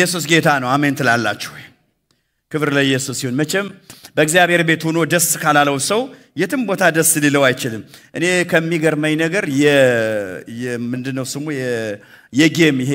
ኢየሱስ ጌታ ነው። አሜን ትላላችሁ። ክብር ለኢየሱስ ይሁን። መቼም በእግዚአብሔር ቤት ሆኖ ደስ ካላለው ሰው የትም ቦታ ደስ ሊለው አይችልም። እኔ ከሚገርመኝ ነገር ምንድን ስሙ የጌም ይሄ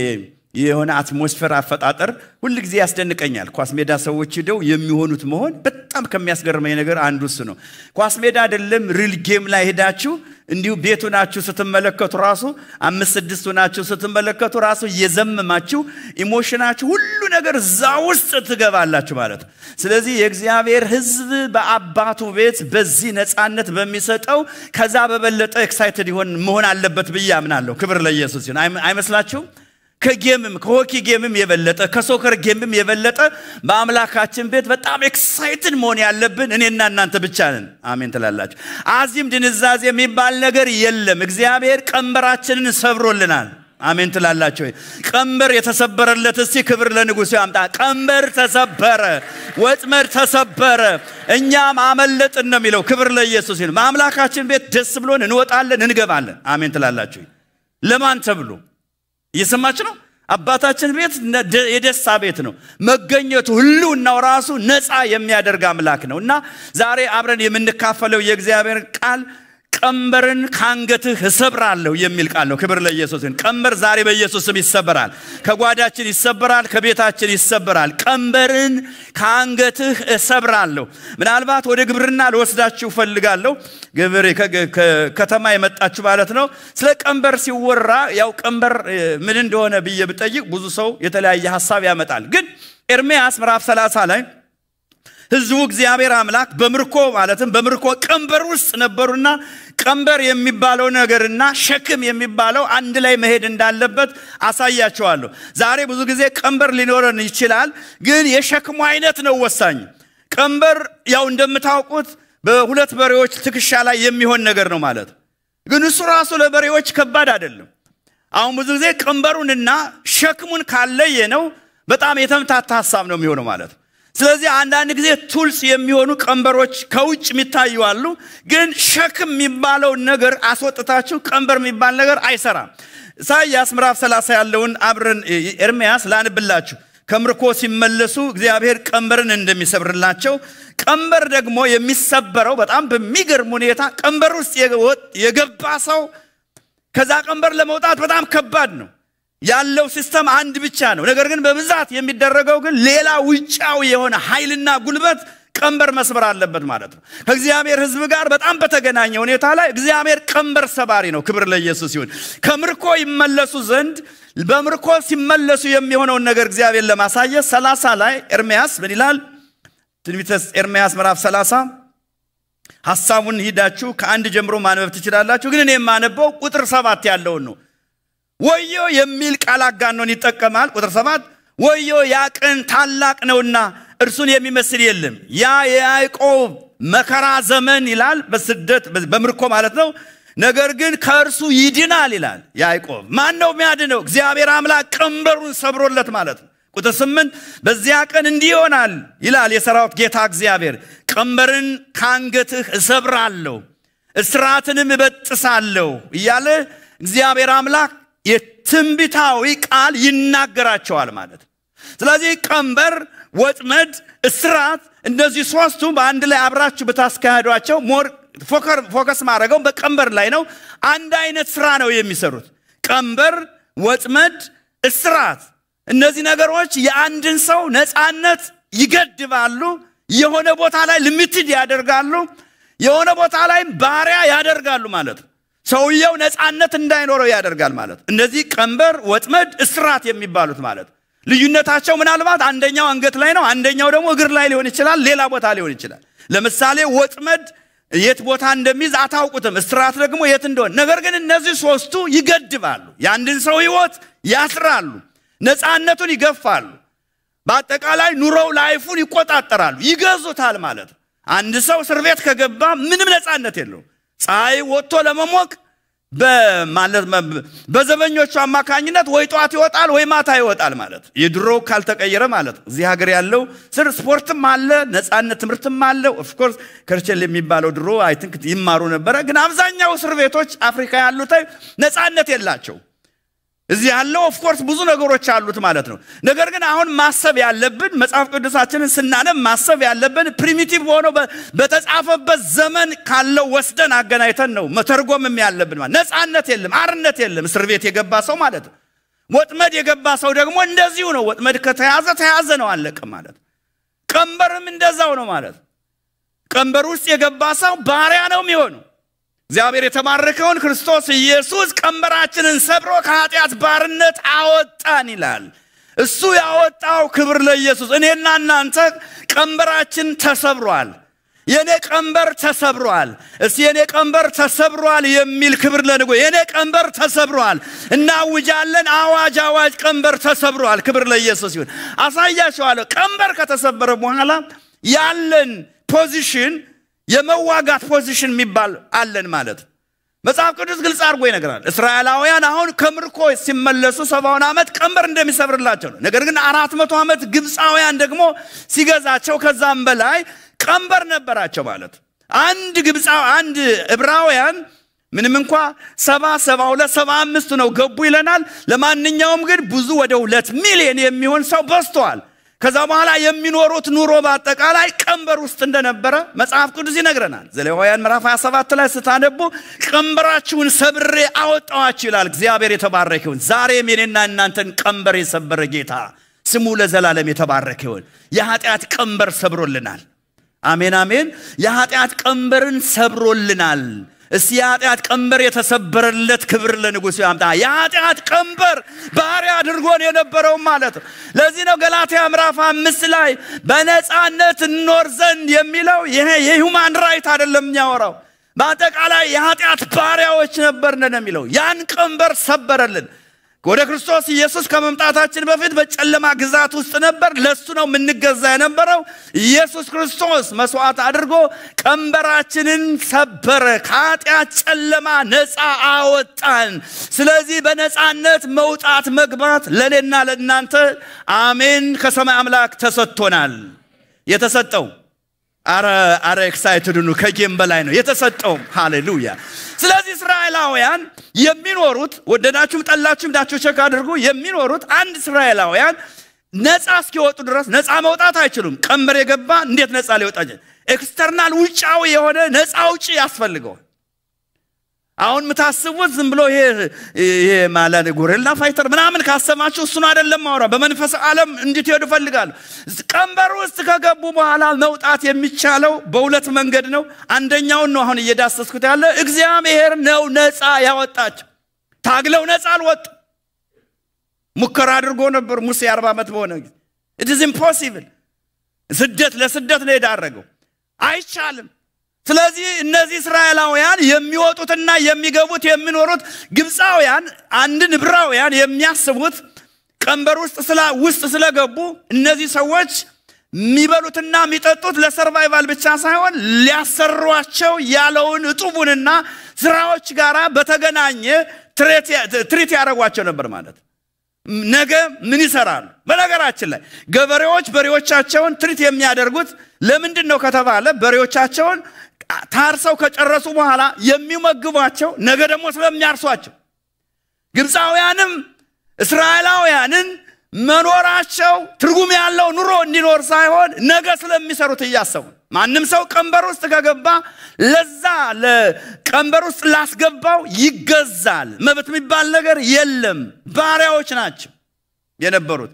የሆነ አትሞስፌር አፈጣጠር ሁል ጊዜ ያስደንቀኛል። ኳስ ሜዳ ሰዎች ሂደው የሚሆኑት መሆን በጣም ከሚያስገርመኝ ነገር አንዱ እሱ ነው። ኳስ ሜዳ አይደለም ሪል ጌም ላይ ሄዳችሁ እንዲሁ ቤቱ ናችሁ ስትመለከቱ ራሱ አምስት ስድስቱ ናችሁ ስትመለከቱ ራሱ እየዘመማችሁ ኢሞሽናችሁ ሁሉ ነገር እዛ ውስጥ ትገባላችሁ ማለት ነው። ስለዚህ የእግዚአብሔር ሕዝብ በአባቱ ቤት በዚህ ነፃነት በሚሰጠው ከዛ በበለጠ ኤክሳይትድ ይሆን መሆን አለበት ብዬ አምናለሁ። ክብር ለኢየሱስ ይሁን። አይመስላችሁም? ከጌምም ከሆኪ ጌምም የበለጠ ከሶከር ጌምም የበለጠ በአምላካችን ቤት በጣም ኤክሳይትን መሆን ያለብን እኔና እናንተ ብቻ ነን። አሜን ትላላችሁ። አዚም ድንዛዜ የሚባል ነገር የለም። እግዚአብሔር ቀንበራችንን ሰብሮልናል። አሜን ትላላችሁ ቀንበር የተሰበረለት እስቲ ክብር ለንጉሥ ያምጣ። ቀንበር ተሰበረ፣ ወጥመድ ተሰበረ፣ እኛም አመለጥን ነው የሚለው። ክብር ለኢየሱስ ይሁን። በአምላካችን ቤት ደስ ብሎን እንወጣለን፣ እንገባለን። አሜን ትላላችሁ። ለማን ተብሎ እየሰማች ነው። አባታችን ቤት የደስታ ቤት ነው። መገኘቱ ህልውናው ራሱ ነፃ የሚያደርግ አምላክ ነው እና ዛሬ አብረን የምንካፈለው የእግዚአብሔር ቃል ቀንበርን ካንገትህ እሰብራለሁ የሚል ቃል ነው። ክብር ለኢየሱስን። ቀንበር ዛሬ በኢየሱስ ስም ይሰበራል። ከጓዳችን ይሰበራል፣ ከቤታችን ይሰበራል። ቀንበርን ካንገትህ እሰብራለሁ። ምናልባት ወደ ግብርና ልወስዳችሁ ፈልጋለሁ። ግብር ከተማ የመጣችሁ ማለት ነው። ስለ ቀንበር ሲወራ ያው ቀንበር ምን እንደሆነ ብዬ ብጠይቅ ብዙ ሰው የተለያየ ሀሳብ ያመጣል። ግን ኤርሚያስ ምዕራፍ 30 ላይ ህዝቡ እግዚአብሔር አምላክ በምርኮ ማለትም በምርኮ ቀንበር ውስጥ ነበሩና ቀንበር የሚባለው ነገርና ሸክም የሚባለው አንድ ላይ መሄድ እንዳለበት አሳያቸዋለሁ። ዛሬ ብዙ ጊዜ ቀንበር ሊኖረን ይችላል፣ ግን የሸክሙ አይነት ነው ወሳኝ። ቀንበር ያው እንደምታውቁት በሁለት በሬዎች ትከሻ ላይ የሚሆን ነገር ነው ማለት ግን እሱ ራሱ ለበሬዎች ከባድ አይደለም። አሁን ብዙ ጊዜ ቀንበሩንና ሸክሙን ካለየ ነው በጣም የተምታታ ሀሳብ ነው የሚሆነው ማለት ነው። ስለዚህ አንዳንድ ጊዜ ቱልስ የሚሆኑ ቀንበሮች ከውጭ የሚታዩ አሉ። ግን ሸክም የሚባለው ነገር አስወጥታችሁ ቀንበር የሚባል ነገር አይሰራም። ኢሳይያስ ምዕራፍ 30 ያለውን አብረን ኤርሚያስ ላንብላችሁ። ከምርኮ ሲመለሱ እግዚአብሔር ቀንበርን እንደሚሰብርላቸው ቀንበር ደግሞ የሚሰበረው በጣም በሚገርም ሁኔታ ቀንበር ውስጥ የገባ ሰው ከዛ ቀንበር ለመውጣት በጣም ከባድ ነው። ያለው ሲስተም አንድ ብቻ ነው። ነገር ግን በብዛት የሚደረገው ግን ሌላ ውጫዊ የሆነ ኃይልና ጉልበት ቀንበር መስበር አለበት ማለት ነው። ከእግዚአብሔር ሕዝብ ጋር በጣም በተገናኘ ሁኔታ ላይ እግዚአብሔር ቀንበር ሰባሪ ነው። ክብር ለኢየሱስ ይሁን። ከምርኮ ይመለሱ ዘንድ በምርኮ ሲመለሱ የሚሆነውን ነገር እግዚአብሔር ለማሳየት ሰላሳ ላይ ኤርሚያስ ምን ይላል? ትንቢተ ኤርሚያስ ምዕራፍ ሰላሳ ሐሳቡን ሂዳችሁ ከአንድ ጀምሮ ማንበብ ትችላላችሁ። ግን እኔ የማነበው ቁጥር ሰባት ያለውን ነው። ወዮ የሚል ቃል አጋኖን ይጠቀማል። ቁጥር ሰባት ወዮ ያ ቀን ታላቅ ነውና እርሱን የሚመስል የለም። ያ የያዕቆብ መከራ ዘመን ይላል፣ በስደት በምርኮ ማለት ነው። ነገር ግን ከእርሱ ይድናል ይላል ያይቆብ ማን ነው የሚያድነው? እግዚአብሔር አምላክ ቀንበሩን ሰብሮለት ማለት ነው። ቁጥር ስምንት በዚያ ቀን እንዲህ ይሆናል ይላል የሰራዊት ጌታ እግዚአብሔር፣ ቀንበርን ከአንገትህ እሰብራለሁ፣ እስራትንም እበጥሳለሁ እያለ እግዚአብሔር አምላክ የትንቢታዊ ቃል ይናገራቸዋል ማለት ነው። ስለዚህ ቀንበር፣ ወጥመድ፣ እስራት እነዚህ ሶስቱ በአንድ ላይ አብራችሁ ብታስካሄዷቸው ሞር ፎከስ ማድረገው በቀንበር ላይ ነው። አንድ አይነት ስራ ነው የሚሰሩት። ቀንበር፣ ወጥመድ፣ እስራት እነዚህ ነገሮች የአንድን ሰው ነፃነት ይገድባሉ። የሆነ ቦታ ላይ ልሚትድ ያደርጋሉ። የሆነ ቦታ ላይ ባሪያ ያደርጋሉ ማለት ነው። ሰውየው ነፃነት እንዳይኖረው ያደርጋል ማለት። እነዚህ ቀንበር፣ ወጥመድ፣ እስራት የሚባሉት ማለት ልዩነታቸው ምናልባት አንደኛው አንገት ላይ ነው፣ አንደኛው ደግሞ እግር ላይ ሊሆን ይችላል፣ ሌላ ቦታ ሊሆን ይችላል። ለምሳሌ ወጥመድ የት ቦታ እንደሚይዝ አታውቁትም። እስራት ደግሞ የት እንደሆነ። ነገር ግን እነዚህ ሶስቱ ይገድባሉ፣ የአንድን ሰው ህይወት ያስራሉ፣ ነፃነቱን ይገፋሉ፣ በአጠቃላይ ኑሮው ላይፉን ይቆጣጠራሉ፣ ይገዙታል ማለት አንድ ሰው እስር ቤት ከገባ ምንም ነፃነት የለውም። ፀሐይ ወጥቶ ለመሞቅ በማለት በዘበኞቹ አማካኝነት ወይ ጠዋት ይወጣል ወይ ማታ ይወጣል ማለት የድሮ ካልተቀየረ ማለት እዚህ ሀገር ያለው ስር ስፖርትም አለ ነፃነት ትምህርትም አለ ኦፍኮርስ ከርቸል የሚባለው ድሮ አይ ቲንክ ይማሩ ነበረ ግን አብዛኛው እስር ቤቶች አፍሪካ ያሉት ነፃነት የላቸው እዚህ ያለው ኦፍኮርስ ብዙ ነገሮች አሉት ማለት ነው። ነገር ግን አሁን ማሰብ ያለብን መጽሐፍ ቅዱሳችንን ስናነብ ማሰብ ያለብን ፕሪሚቲቭ ሆኖ በተጻፈበት ዘመን ካለው ወስደን አገናኝተን ነው መተርጎምም ያለብን። ነፃነት የለም፣ አርነት የለም። እስር ቤት የገባ ሰው ማለት ነው። ወጥመድ የገባ ሰው ደግሞ እንደዚሁ ነው። ወጥመድ ከተያዘ ተያዘ ነው፣ አለቀ ማለት ቀንበርም እንደዛው ነው ማለት ቀንበር ውስጥ የገባ ሰው ባሪያ ነው የሚሆነው። እግዚአብሔር የተማረከውን ክርስቶስ ኢየሱስ ቀንበራችንን ሰብሮ ከኃጢአት ባርነት አወጣን ይላል። እሱ ያወጣው ክብር ለኢየሱስ። እኔና እናንተ ቀንበራችን ተሰብሯል። የእኔ ቀንበር ተሰብሯል። እስ የእኔ ቀንበር ተሰብሯል የሚል ክብር ለንጉ የእኔ ቀንበር ተሰብሯል። እናውጃለን፣ አዋጅ አዋጅ፣ ቀንበር ተሰብሯል። ክብር ለኢየሱስ ይሁን። አሳያቸዋለሁ። ቀንበር ከተሰበረ በኋላ ያለን ፖዚሽን የመዋጋት ፖዚሽን የሚባል አለን ማለት መጽሐፍ ቅዱስ ግልጽ አድርጎ ይነግራል። እስራኤላውያን አሁን ከምርኮ ሲመለሱ ሰባውን ዓመት ቀንበር እንደሚሰብርላቸው ነው። ነገር ግን አራት መቶ ዓመት ግብፃውያን ደግሞ ሲገዛቸው ከዛም በላይ ቀንበር ነበራቸው ማለት አንድ ግብፃ አንድ ዕብራውያን ምንም እንኳ ሰባ ሰባ ሁለት ሰባ አምስት ነው ገቡ ይለናል። ለማንኛውም ግን ብዙ ወደ ሁለት ሚሊዮን የሚሆን ሰው በስተዋል ከዛ በኋላ የሚኖሩት ኑሮ በአጠቃላይ ቀንበር ውስጥ እንደነበረ መጽሐፍ ቅዱስ ይነግረናል። ዘሌዋውያን ምዕራፍ 27 ላይ ስታነቡ ቀንበራችሁን ሰብሬ አወጣዋችሁ ይላል። እግዚአብሔር የተባረከውን። ዛሬም የኔና እናንተን ቀንበር የሰበረ ጌታ ስሙ ለዘላለም የተባረከ የኃጢአት ቀንበር ሰብሮልናል። አሜን አሜን። የኃጢአት ቀንበርን ሰብሮልናል። እስቲ የኃጢአት ቀንበር የተሰበረለት ክብር ለንጉሥ ያምጣ። የኃጢአት ቀንበር ባሪያ አድርጎን የነበረው ማለት ነው። ለዚህ ነው ገላትያ ምዕራፍ አምስት ላይ በነፃነት እንኖር ዘንድ የሚለው ይሄ የሁማን ራይት አይደለም የሚያወራው። በአጠቃላይ የኃጢአት ባሪያዎች ነው የሚለው ያን ቀንበር ሰበረልን። ወደ ክርስቶስ ኢየሱስ ከመምጣታችን በፊት በጨለማ ግዛት ውስጥ ነበር። ለሱ ነው የምንገዛ የነበረው። ኢየሱስ ክርስቶስ መስዋዕት አድርጎ ቀንበራችንን ሰበረ፣ ከኃጢአት ጨለማ ነፃ አወጣን። ስለዚህ በነፃነት መውጣት መግባት ለእኔና ለእናንተ አሜን ከሰማይ አምላክ ተሰጥቶናል። የተሰጠው አረ አረ ኤክሳይትድኑ ከጌም በላይ ነው የተሰጠውም። ሃሌሉያ ስለዚህ እስራኤላውያን የሚኖሩት ወደዳችሁም ጠላችሁም ዳችሁ ቸክ አድርጉ የሚኖሩት አንድ እስራኤላውያን ነፃ እስኪወጡ ድረስ ነፃ መውጣት አይችሉም ቀንበር የገባ እንዴት ነፃ ሊወጣ ኤክስተርናል ውጫዊ የሆነ ነፃ ውጪ ያስፈልገዋል አሁን የምታስቡት ዝም ብሎ ይሄ ማለት ጎሬላ ፋይተር ምናምን ካሰባችሁ እሱን አይደለም ማውራ። በመንፈስ ዓለም እንድትሄዱ እፈልጋለሁ። ቀንበር ውስጥ ከገቡ በኋላ መውጣት የሚቻለው በሁለት መንገድ ነው። አንደኛውን ነው አሁን እየዳሰስኩት ያለ እግዚአብሔር ነው ነፃ ያወጣቸው። ታግለው ነፃ አልወጡ። ሙከራ አድርጎ ነበር ሙሴ አርባ ዓመት በሆነ ጊዜ ኢት ኢምፖሲብል። ስደት ለስደት ነው የዳረገው። አይቻልም። ስለዚህ እነዚህ እስራኤላውያን የሚወጡትና የሚገቡት የሚኖሩት ግብፃውያን አንድን ዕብራውያን የሚያስቡት ቀንበር ውስጥ ውስጥ ስለገቡ እነዚህ ሰዎች የሚበሉትና የሚጠጡት ለሰርቫይቫል ብቻ ሳይሆን ሊያሰሯቸው ያለውን እጡቡንና ስራዎች ጋር በተገናኘ ትሪት ያደረጓቸው ነበር ማለት ነገ ምን ይሰራሉ? በነገራችን ላይ ገበሬዎች በሬዎቻቸውን ትሪት የሚያደርጉት ለምንድን ነው ከተባለ በሬዎቻቸውን ታርሰው ከጨረሱ በኋላ የሚመግቧቸው ነገ ደግሞ ስለሚያርሷቸው ግብፃውያንም እስራኤላውያንን መኖራቸው ትርጉም ያለው ኑሮ እንዲኖር ሳይሆን ነገ ስለሚሰሩት እያሰቡ ማንም ሰው ቀንበር ውስጥ ከገባ ለዛ ቀንበር ውስጥ ላስገባው ይገዛል። መብት የሚባል ነገር የለም። ባሪያዎች ናቸው የነበሩት።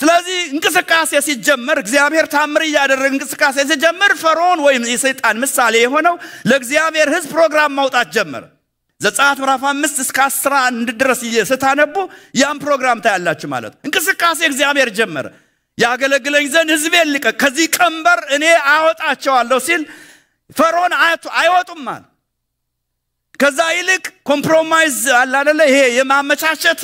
ስለዚህ እንቅስቃሴ ሲጀመር እግዚአብሔር ታምር እያደረገ እንቅስቃሴ ሲጀመር ፈርዖን ወይም የሰይጣን ምሳሌ የሆነው ለእግዚአብሔር ህዝብ ፕሮግራም ማውጣት ጀመረ። ዘጸአት ምዕራፍ አምስት እስከ አስር አንድ ድረስ ስታነቡ ያም ፕሮግራም ታያላችሁ ማለት ነው። እንቅስቃሴ እግዚአብሔር ጀመረ። ያገለግለኝ ዘንድ ህዝቤን ልቀቅ፣ ከዚህ ቀንበር እኔ አወጣቸዋለሁ ሲል ፈርዖን አይወጡም አለ። ከዛ ይልቅ ኮምፕሮማይዝ አላለለ ይሄ የማመቻቸት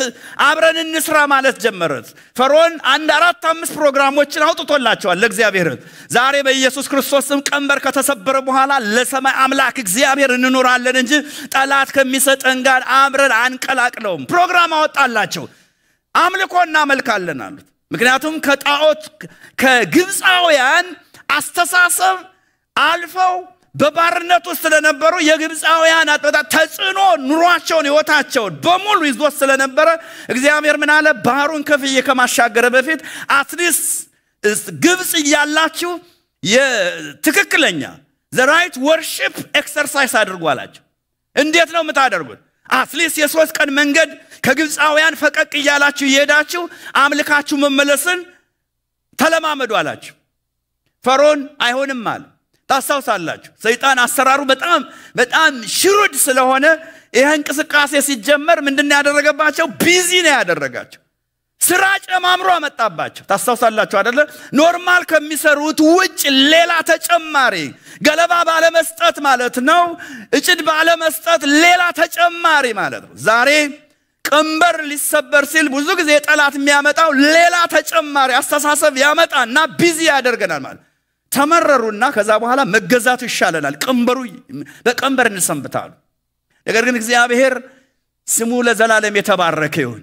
አብረን እንስራ ማለት ጀመረት። ፈርዖን አንድ አራት አምስት ፕሮግራሞችን አውጥቶላቸዋል ለእግዚአብሔር። ዛሬ በኢየሱስ ክርስቶስ ስም ቀንበር ከተሰበረ በኋላ ለሰማይ አምላክ እግዚአብሔር እንኖራለን እንጂ ጠላት ከሚሰጠን ጋር አብረን አንቀላቅለውም። ፕሮግራም አወጣላቸው። አምልኮ እናመልካለን አሉት። ምክንያቱም ከጣዖት ከግብፃውያን አስተሳሰብ አልፈው በባርነት ውስጥ ስለነበሩ የግብፃውያን አጥበታት ተጽዕኖ ኑሯቸውን ህይወታቸውን በሙሉ ይዞት ስለነበረ እግዚአብሔር ምን አለ ባህሩን ከፍዬ ከማሻገረ በፊት አትሊስት ግብፅ እያላችሁ ትክክለኛ ዘራይት ወርሽፕ ኤክሰርሳይስ አድርጉ አላቸው እንዴት ነው የምታደርጉት አትሊስት የሶስት ቀን መንገድ ከግብፃውያን ፈቀቅ እያላችሁ እየሄዳችሁ አምልካችሁ መመለስን ተለማመዱ አላችሁ ፈሮን አይሆንም አለ ታስታውሳላችሁ። ሰይጣን አሰራሩ በጣም በጣም ሽሩድ ስለሆነ ይህ እንቅስቃሴ ሲጀመር ምንድን ያደረገባቸው? ቢዚ ነው ያደረጋቸው። ስራ ጨማምሮ አመጣባቸው። ታስታውሳላችሁ አደለ? ኖርማል ከሚሰሩት ውጭ ሌላ ተጨማሪ ገለባ ባለመስጠት ማለት ነው። እጭድ ባለመስጠት ሌላ ተጨማሪ ማለት ነው። ዛሬ ቀንበር ሊሰበር ሲል ብዙ ጊዜ ጠላት የሚያመጣው ሌላ ተጨማሪ አስተሳሰብ ያመጣና ቢዚ ያደርገናል ማለት ተመረሩና ከዛ በኋላ መገዛቱ ይሻለናል፣ ቀንበሩ በቀንበር እንሰንብታሉ። ነገር ግን እግዚአብሔር ስሙ ለዘላለም የተባረከ ይሁን።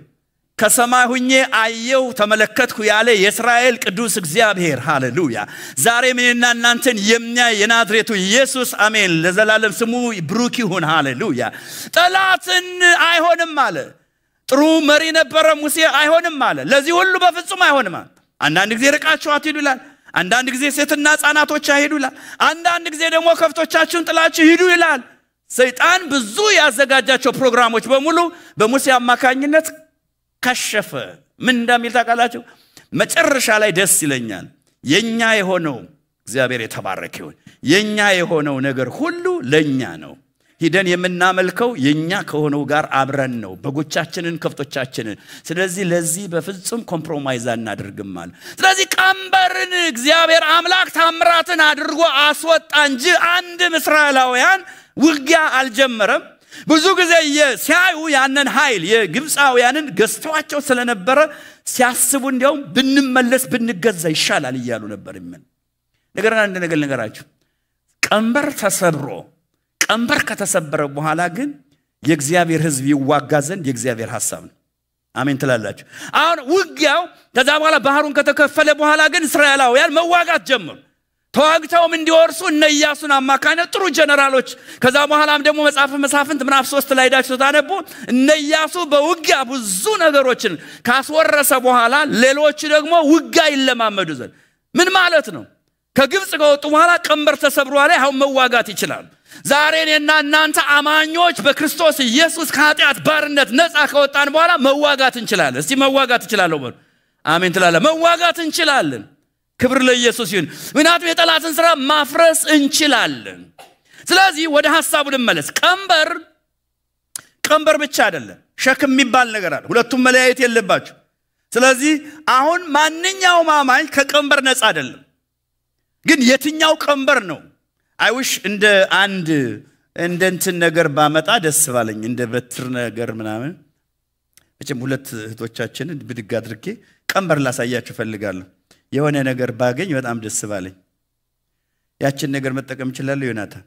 ከሰማይ ሁኜ አየው ተመለከትኩ ያለ የእስራኤል ቅዱስ እግዚአብሔር ሃሌሉያ፣ ዛሬ ምንና እናንተን የሚያይ የናዝሬቱ ኢየሱስ አሜን፣ ለዘላለም ስሙ ብሩክ ይሁን። ሃሌሉያ። ጠላትን አይሆንም አለ። ጥሩ መሪ ነበረ ሙሴ፣ አይሆንም አለ። ለዚህ ሁሉ በፍጹም አይሆንም አለ። አንዳንድ ጊዜ ርቃችሁ አትሂዱ ይላል። አንዳንድ ጊዜ ሴትና ህጻናቶች አይሄዱ ይላል። አንዳንድ ጊዜ ደግሞ ከብቶቻችሁን ጥላችሁ ሂዱ ይላል። ሰይጣን ብዙ ያዘጋጃቸው ፕሮግራሞች በሙሉ በሙሴ አማካኝነት ከሸፈ። ምን እንደሚል ታውቃላችሁ? መጨረሻ ላይ ደስ ይለኛል። የኛ የሆነው እግዚአብሔር የተባረከ ይሁን። የሆነው ነገር ሁሉ ለኛ ነው። ሂደን የምናመልከው የእኛ ከሆነው ጋር አብረን ነው፣ በጎቻችንን፣ ከብቶቻችንን። ስለዚህ ለዚህ በፍጹም ኮምፕሮማይዝ አናደርግም አለ። ስለዚህ ቀንበርን እግዚአብሔር አምላክ ታምራትን አድርጎ አስወጣ እንጂ አንድም እስራኤላውያን ውጊያ አልጀመረም። ብዙ ጊዜ ሲያዩ ያንን ኃይል የግብፃውያንን ገዝተዋቸው ስለነበረ ሲያስቡ እንዲያውም ብንመለስ ብንገዛ ይሻላል እያሉ ነበር። ምን ነገር አንድ ነገር ልንገራችሁ፣ ቀንበር ተሰብሮ ቀንበር ከተሰበረ በኋላ ግን የእግዚአብሔር ህዝብ ይዋጋ ዘንድ የእግዚአብሔር ሀሳብ ነው። አሜን ትላላችሁ። አሁን ውጊያው ከዛ በኋላ ባህሩን ከተከፈለ በኋላ ግን እስራኤላውያን መዋጋት ጀመሩ። ተዋግተውም እንዲወርሱ እነ ኢያሱን አማካኝነት ጥሩ ጀነራሎች ከዛ በኋላም ደግሞ መጽሐፍ መሳፍንት ምናፍ ሶስት ላይ ዳችሁ ታነቡ እነ ኢያሱ በውጊያ ብዙ ነገሮችን ካስወረሰ በኋላ ሌሎች ደግሞ ውጊያ ይለማመዱ ዘንድ ምን ማለት ነው? ከግብፅ ከወጡ በኋላ ቀንበር ተሰብሯ ላይ አሁን መዋጋት ይችላል። ዛሬ እኔና እናንተ አማኞች በክርስቶስ ኢየሱስ ከኃጢአት ባርነት ነፃ ከወጣን በኋላ መዋጋት እንችላለን። እስቲ መዋጋት እንችላለሁ በሉ። አሜን ትላለ። መዋጋት እንችላለን። ክብር ለኢየሱስ ይሁን። ምክንያቱም የጠላትን ስራ ማፍረስ እንችላለን። ስለዚህ ወደ ሐሳቡ ልመለስ። ቀንበር ቀንበር ብቻ አይደለም፣ ሸክም የሚባል ነገር አለ። ሁለቱም መለያየት የለባቸው። ስለዚህ አሁን ማንኛውም አማኝ ከቀንበር ነፃ አይደለም። ግን የትኛው ቀንበር ነው አይውሽ እንደ አንድ እንደ እንትን ነገር ባመጣ ደስ ባለኝ፣ እንደ በትር ነገር ምናምን። መቼም ሁለት እህቶቻችንን ብድግ አድርጌ ቀንበር ላሳያችሁ ፈልጋለሁ። የሆነ ነገር ባገኝ በጣም ደስ ባለኝ። ያችን ነገር መጠቀም እችላለሁ። ዮናታን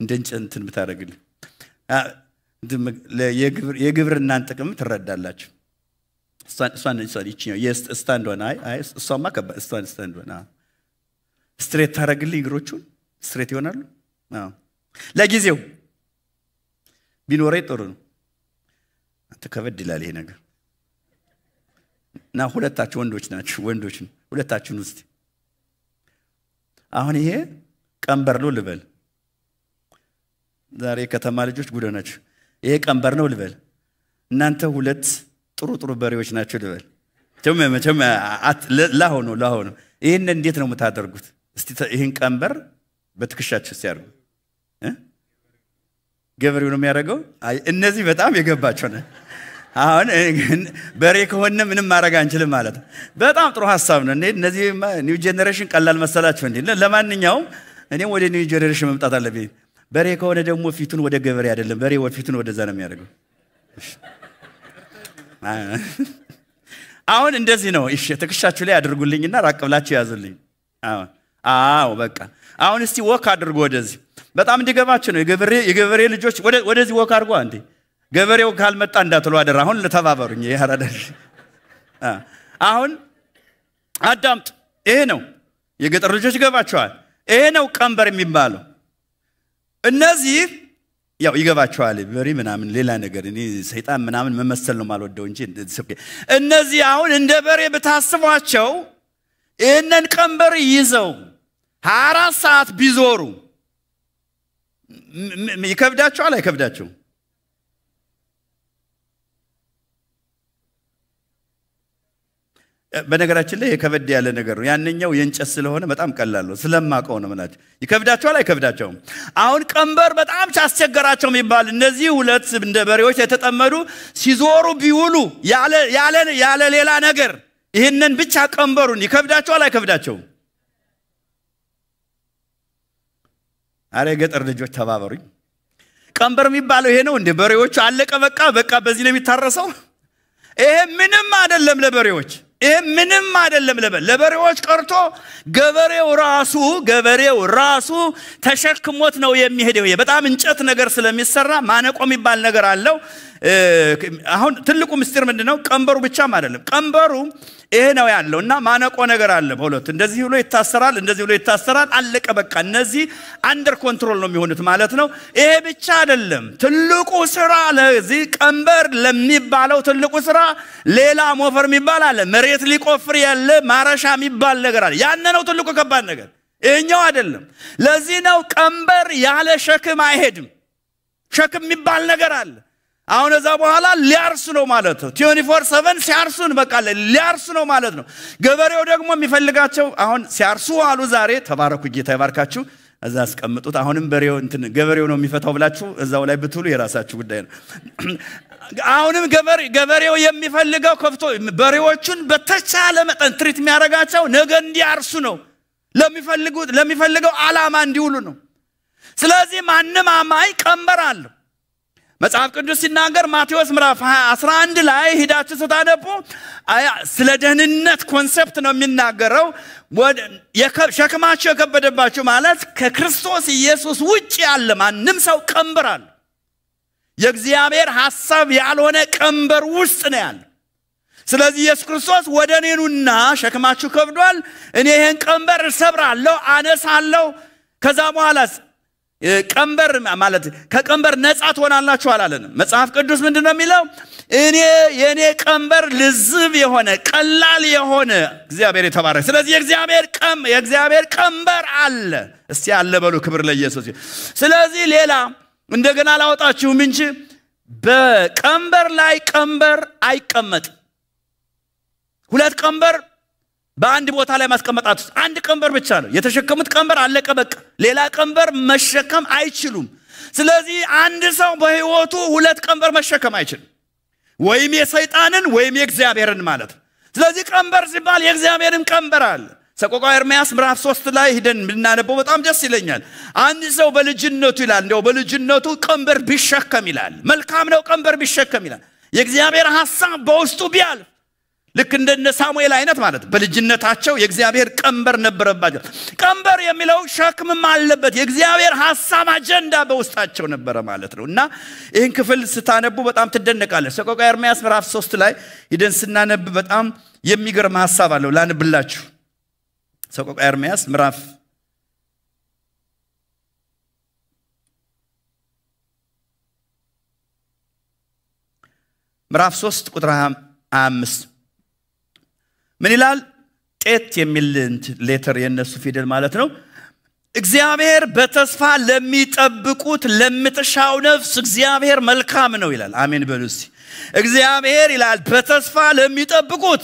እንደ እንጨት እንትን ብታደርግልኝ የግብርናን ጥቅም ትረዳላችሁ። እሷን ይችኛው ስታንድ ሆነ። አይ እሷማ ከባድ። እሷን ስታንድ ሆነ። ስትሬት ታደርግልኝ እግሮቹን ስትሬት ይሆናሉ። ለጊዜው ቢኖረ ጥሩ ነው። አንተ ከበድ ይላል ይሄ ነገር እና ሁለታችሁ ወንዶች ናችሁ። ወንዶች ሁለታችሁን ውስጥ አሁን ይሄ ቀንበር ነው ልበል። ዛሬ የከተማ ልጆች ጉደ ናቸው። ይሄ ቀንበር ነው ልበል። እናንተ ሁለት ጥሩ ጥሩ በሬዎች ናቸው ልበል። መቼም ላሆ ነው ላሆ ነው። ይህን እንዴት ነው የምታደርጉት? እስቲ ይህን ቀንበር በትከሻቸው ሲያርጉ ገበሬው ነው የሚያደርገው። እነዚህ በጣም የገባቸው ነ አሁን በሬ ከሆነ ምንም ማድረግ አንችልም ማለት ነው። በጣም ጥሩ ሀሳብ ነው። እነዚህ ኒው ጄኔሬሽን ቀላል መሰላቸው እንዲ። ለማንኛውም እኔም ወደ ኒው ጀኔሬሽን መምጣት አለብኝ። በሬ ከሆነ ደግሞ ፊቱን ወደ ገበሬ አይደለም፣ በሬ ፊቱን ወደዛ ነው የሚያደርገው። አሁን እንደዚህ ነው። እሺ ትከሻችሁ ላይ አድርጉልኝና ራቅ ብላችሁ ያዙልኝ። አዎ በቃ አሁን እስቲ ወክ አድርጎ ወደዚህ በጣም እንዲገባችሁ ነው። የገበሬ የገበሬ ልጆች ወደዚህ ወክ አድርጎ አንዴ ገበሬው ካልመጣ እንዳትሉ አደራ። አሁን ተባበሩኝ። ያረደ አሁን አዳምጥ። ይሄ ነው የገጠር ልጆች ይገባቸዋል። ይሄ ነው ቀንበር የሚባለው። እነዚህ ያው ይገባቸዋል። በሪ ምናምን ሌላ ነገር እኔ ሰይጣን ምናምን መመሰል ነው ማልወደው እንጂ እነዚህ አሁን እንደ በሬ ብታስቧቸው ይህንን ቀንበር ይዘው ሀያ አራት ሰዓት ቢዞሩ ይከብዳቸዋል? አይከብዳቸው በነገራችን ላይ የከበድ ያለ ነገር ነው። ያንኛው የእንጨት ስለሆነ በጣም ቀላል ነው። ስለማቀው ነው ምላቸው። ይከብዳቸዋል? አይከብዳቸውም? አሁን ቀንበር በጣም ሲያስቸገራቸው የሚባል እነዚህ ሁለት እንደ በሬዎች የተጠመዱ ሲዞሩ ቢውሉ ያለ ሌላ ነገር ይህንን ብቻ ቀንበሩን ይከብዳቸዋል? አይከብዳቸውም? አረ የገጠር ልጆች ተባበሩኝ። ቀንበር የሚባለው ይሄ ነው እንዴ? በሬዎቹ አለቀ። በቃ በቃ በዚህ ነው የሚታረሰው። ይሄ ምንም አይደለም ለበሬዎች፣ ይሄ ምንም አይደለም ለበሬዎች ቀርቶ ገበሬው ራሱ ገበሬው ራሱ ተሸክሞት ነው የሚሄደው። በጣም እንጨት ነገር ስለሚሰራ ማነቆ የሚባል ነገር አለው። አሁን ትልቁ ምስጢር ምንድነው? ቀንበሩ ብቻም አይደለም። ቀንበሩ ይሄ ነው ያለው እና ማነቆ ነገር አለ በሁለት እንደዚህ ብሎ ይታሰራል፣ እንደዚህ ብሎ ይታሰራል። አለቀ በቃ። እነዚህ አንደር ኮንትሮል ነው የሚሆኑት ማለት ነው። ይሄ ብቻ አይደለም። ትልቁ ስራ ለዚህ ቀንበር ለሚባለው ትልቁ ስራ ሌላ ሞፈር የሚባል አለ። መሬት ሊቆፍር ያለ ማረሻ የሚባል ነገር አለ። ያነ ነው ትልቁ ከባድ ነገር፣ ይህኛው አይደለም። ለዚህ ነው ቀንበር ያለ ሸክም አይሄድም። ሸክም የሚባል ነገር አለ። አሁን እዛ በኋላ ሊያርስ ነው ማለት ነው። ፎር ሰቨን ሲያርሱን በቃ ሊያርሱ ነው ማለት ነው። ገበሬው ደግሞ የሚፈልጋቸው አሁን ሲያርሱ አሉ። ዛሬ ተባረኩ፣ ጌታ ይባርካችሁ። እዛ አስቀምጡት። አሁንም በሬው እንትን ገበሬው ነው የሚፈታው ብላችሁ እዛው ላይ ብትሉ የራሳችሁ ጉዳይ ነው። አሁንም ገበሬው የሚፈልገው ከፍቶ በሬዎቹን በተቻለ መጠን ትሪት የሚያደርጋቸው ነገ እንዲያርሱ ነው፣ ለሚፈልገው ዓላማ እንዲውሉ ነው። ስለዚህ ማንም አማኝ ቀንበር አለው። መጽሐፍ ቅዱስ ሲናገር ማቴዎስ ምዕራፍ 11 ላይ ሂዳችሁ ስታነቡ ስለ ደህንነት ኮንሰፕት ነው የሚናገረው። ሸክማቸው የከበደባቸው ማለት ከክርስቶስ ኢየሱስ ውጭ ያለ ማንም ሰው ቀንበር አለ። የእግዚአብሔር ሐሳብ ያልሆነ ቀንበር ውስጥ ነው ያለ። ስለዚህ ኢየሱስ ክርስቶስ ወደ እኔ ኑና ሸክማችሁ ከብዷል፣ እኔ ይህን ቀንበር እሰብራለሁ፣ አነሳለሁ። ከዛ በኋላስ ቀንበር ማለት ከቀንበር ነጻ ትሆናላችሁ አላለንም። መጽሐፍ ቅዱስ ምንድን ነው የሚለው? እኔ የእኔ ቀንበር ልዝብ የሆነ ቀላል የሆነ እግዚአብሔር የተባረከ። ስለዚህ የእግዚአብሔር የእግዚአብሔር ቀንበር አለ። እስቲ አለ በሉ፣ ክብር ለኢየሱስ። ስለዚህ ሌላ እንደገና አላወጣችሁም እንጂ በቀንበር ላይ ቀንበር አይቀመጥም። ሁለት ቀንበር በአንድ ቦታ ላይ ማስቀመጣት ውስጥ አንድ ቀንበር ብቻ ነው የተሸከሙት ቀንበር አለቀ በቃ ሌላ ቀንበር መሸከም አይችሉም ስለዚህ አንድ ሰው በህይወቱ ሁለት ቀንበር መሸከም አይችልም ወይም የሰይጣንን ወይም የእግዚአብሔርን ማለት ስለዚህ ቀንበር ሲባል የእግዚአብሔርን ቀንበር አለ ሰቆቃ ኤርምያስ ምዕራፍ ሶስት ላይ ሂደን ብናነበው በጣም ደስ ይለኛል አንድ ሰው በልጅነቱ ይላል እንዲያው በልጅነቱ ቀንበር ቢሸከም ይላል መልካም ነው ቀንበር ቢሸከም ይላል የእግዚአብሔር ሀሳብ በውስጡ ቢያልፍ ልክ እንደነ ሳሙኤል አይነት ማለት በልጅነታቸው የእግዚአብሔር ቀንበር ነበረባቸው። ቀንበር የሚለው ሸክምም አለበት። የእግዚአብሔር ሀሳብ አጀንዳ በውስጣቸው ነበረ ማለት ነው እና ይህን ክፍል ስታነቡ በጣም ትደነቃለን። ሰቆቃ ኤርሚያስ ምዕራፍ ሶስት ላይ ሂደን ስናነብ በጣም የሚገርም ሀሳብ አለው። ላንብላችሁ። ሰቆቃ ኤርሚያስ ምዕራፍ ምዕራፍ 3 ቁጥር 25 ምን ይላል? ጤት የሚል ሌተር የነሱ ፊደል ማለት ነው። እግዚአብሔር በተስፋ ለሚጠብቁት ለምትሻው ነፍስ እግዚአብሔር መልካም ነው ይላል። አሜን በሉሲ እግዚአብሔር ይላል በተስፋ ለሚጠብቁት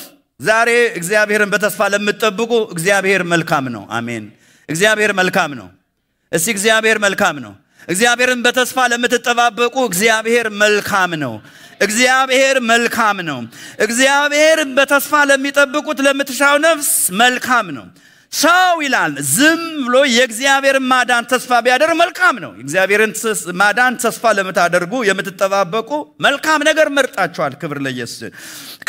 ዛሬ እግዚአብሔርን በተስፋ ለምትጠብቁ እግዚአብሔር መልካም ነው። አሜን። እግዚአብሔር መልካም ነው። እስቲ እግዚአብሔር መልካም ነው። እግዚአብሔርን በተስፋ ለምትጠባበቁ እግዚአብሔር መልካም ነው። እግዚአብሔር መልካም ነው። እግዚአብሔር በተስፋ ለሚጠብቁት ለምትሻው ነፍስ መልካም ነው። ሰው ይላል ዝም ብሎ የእግዚአብሔር ማዳን ተስፋ ቢያደርግ መልካም ነው። እግዚአብሔርን ማዳን ተስፋ ለምታደርጉ የምትጠባበቁ መልካም ነገር መርጣችኋል። ክብር ለኢየሱስ።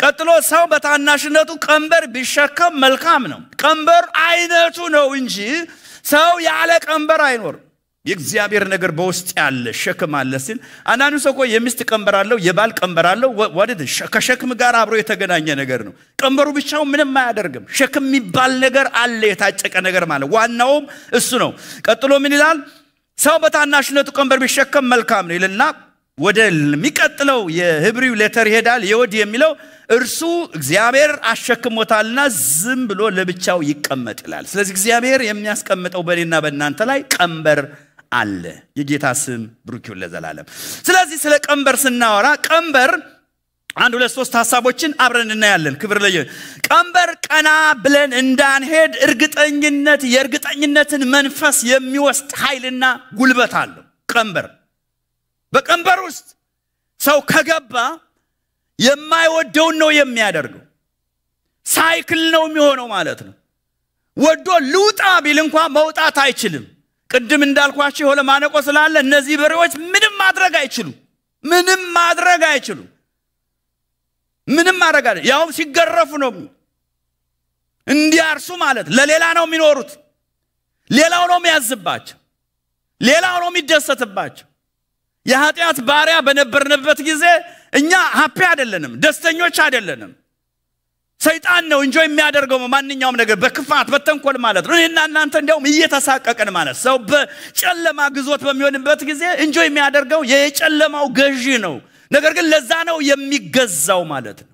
ቀጥሎ ሰው በታናሽነቱ ቀንበር ቢሸከም መልካም ነው። ቀንበር አይነቱ ነው እንጂ ሰው ያለ ቀንበር አይኖርም። የእግዚአብሔር ነገር በውስጥ ያለ ሸክም አለ ሲል አንዳንዱ ሰው እኮ የሚስት ቀንበር አለው፣ የባል ቀንበር አለው። ወደት ከሸክም ጋር አብሮ የተገናኘ ነገር ነው። ቀንበሩ ብቻው ምንም አያደርግም። ሸክም የሚባል ነገር አለ፣ የታጨቀ ነገር ማለት ዋናውም እሱ ነው። ቀጥሎ ምን ይላል? ሰው በታናሽነቱ ቀንበር ቢሸከም መልካም ነው ይልና ወደ ሚቀጥለው የህብሪው ሌተር ይሄዳል። የወድ የሚለው እርሱ እግዚአብሔር አሸክሞታልና ዝም ብሎ ለብቻው ይቀመጥ ይላል። ስለዚህ እግዚአብሔር የሚያስቀምጠው በእኔና በእናንተ ላይ ቀንበር አለ። የጌታ ስም ብሩክ ይሁን ለዘላለም። ስለዚህ ስለ ቀንበር ስናወራ ቀንበር አንድ ሁለት ሶስት ሀሳቦችን አብረን እናያለን። ክብር ለየ ቀንበር ቀና ብለን እንዳንሄድ እርግጠኝነት የእርግጠኝነትን መንፈስ የሚወስድ ኃይልና ጉልበት አለው። ቀንበር በቀንበር ውስጥ ሰው ከገባ የማይወደውን ነው የሚያደርገው። ሳይክል ነው የሚሆነው ማለት ነው። ወዶ ልውጣ ቢል እንኳ መውጣት አይችልም። ቅድም እንዳልኳቸው የሆነ ማነቆ ስላለ እነዚህ በሬዎች ምንም ማድረግ አይችሉ ምንም ማድረግ አይችሉ ምንም ማድረግ አለ ያውም ሲገረፉ ነው እንዲያርሱ ማለት ለሌላ ነው የሚኖሩት ሌላው ነው የሚያዝባቸው ሌላው ነው የሚደሰትባቸው የኃጢአት ባሪያ በነበርንበት ጊዜ እኛ ሀፒ አይደለንም ደስተኞች አይደለንም ሰይጣን ነው እንጆ የሚያደርገው ማንኛውም ነገር በክፋት በተንኮል ማለት ነው። እኔና እናንተ እንዲያውም እየተሳቀቅን ማለት ሰው በጨለማ ግዞት በሚሆንበት ጊዜ እንጆ የሚያደርገው የጨለማው ገዢ ነው። ነገር ግን ለዛ ነው የሚገዛው ማለት ነው።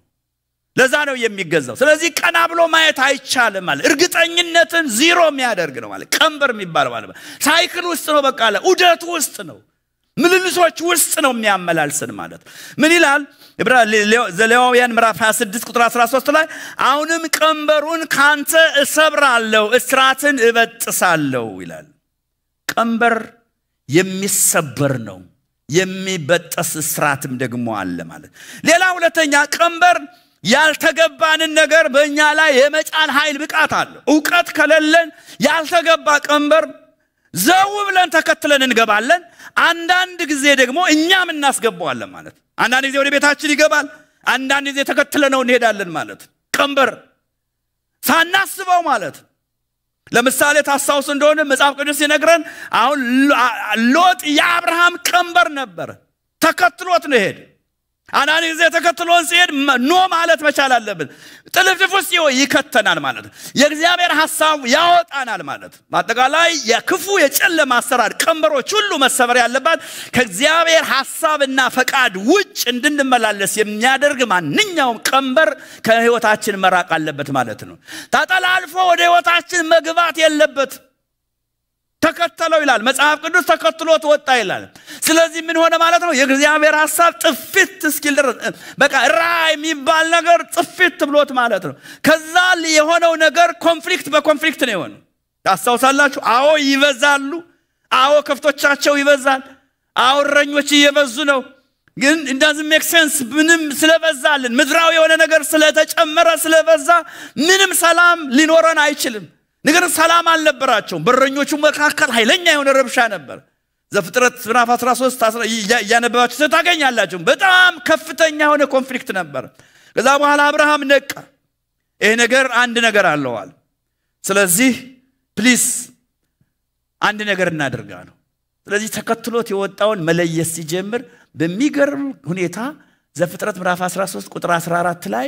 ለዛ ነው የሚገዛው። ስለዚህ ቀና ብሎ ማየት አይቻልም ማለት እርግጠኝነትን ዚሮ የሚያደርግ ነው ማለት ቀንበር የሚባል ማለት ሳይክል ውስጥ ነው፣ በቃ ዑደት ውስጥ ነው፣ ምልልሶች ውስጥ ነው የሚያመላልስን ማለት ምን ይላል? ዘሌዋውያን ምዕራፍ 26 ቁጥር 13 ላይ አሁንም ቀንበሩን ካንተ እሰብራለሁ፣ እስራትን እበጥሳለሁ ይላል። ቀንበር የሚሰበር ነው። የሚበጠስ እስራትም ደግሞ አለ ማለት። ሌላ ሁለተኛ ቀንበር ያልተገባንን ነገር በእኛ ላይ የመጫን ኃይል ብቃት አለ። እውቀት ከሌለን ያልተገባ ቀንበር ዘው ብለን ተከትለን እንገባለን። አንዳንድ ጊዜ ደግሞ እኛም እናስገባዋለን ማለት ነው። አንዳንድ ጊዜ ወደ ቤታችን ይገባል፣ አንዳንድ ጊዜ ተከትለ ነው እንሄዳለን ማለት ቀንበር ሳናስበው ማለት ለምሳሌ ታስታውስ እንደሆነ መጽሐፍ ቅዱስ ሲነግረን አሁን ሎጥ የአብርሃም ቀንበር ነበር፣ ተከትሎት ነው ሄድ አንዳንድ ጊዜ ተከትሎን ሲሄድ ኖ ማለት መቻል አለብን። ጥልፍልፍ ውስጥ ይከተናል ማለት የእግዚአብሔር ሀሳብ ያወጣናል ማለት በአጠቃላይ የክፉ የጨለማ አሰራር ቀንበሮች ሁሉ መሰበር ያለባት ከእግዚአብሔር ሀሳብና ፈቃድ ውጭ እንድንመላለስ የሚያደርግ ማንኛውም ቀንበር ከህይወታችን መራቅ አለበት ማለት ነው። ተጠላልፎ ወደ ህይወታችን መግባት የለበት። ተከተለው ይላል። መጽሐፍ ቅዱስ ተከትሎት ወጣ ይላል። ስለዚህ ምን ሆነ ማለት ነው? የእግዚአብሔር ሀሳብ ጥፊት እስኪል ድረስ በቃ ራ የሚባል ነገር ጥፊት ብሎት ማለት ነው። ከዛ የሆነው ነገር ኮንፍሊክት በኮንፍሊክት ነው የሆነ ታስታውሳላችሁ? አዎ ይበዛሉ። አዎ ከፍቶቻቸው ይበዛል። አዎ እረኞች እየበዙ ነው። ግን እንዳዝ ሜክ ሴንስ ምንም ስለበዛልን ምድራዊ የሆነ ነገር ስለተጨመረ ስለበዛ ምንም ሰላም ሊኖረን አይችልም። ነገር ሰላም አልነበራቸውም። በረኞቹ መካከል ኃይለኛ የሆነ ረብሻ ነበር። ዘፍጥረት ምዕራፍ 13 እያነበባችሁ ታገኛላችሁ። በጣም ከፍተኛ የሆነ ኮንፍሊክት ነበር። ከዛ በኋላ አብርሃም ነቃ። ይሄ ነገር አንድ ነገር አለዋል። ስለዚህ ፕሊስ አንድ ነገር እናደርጋ ነው። ስለዚህ ተከትሎት የወጣውን መለየት ሲጀምር በሚገርም ሁኔታ ዘፍጥረት ምዕራፍ 13 ቁጥር 14 ላይ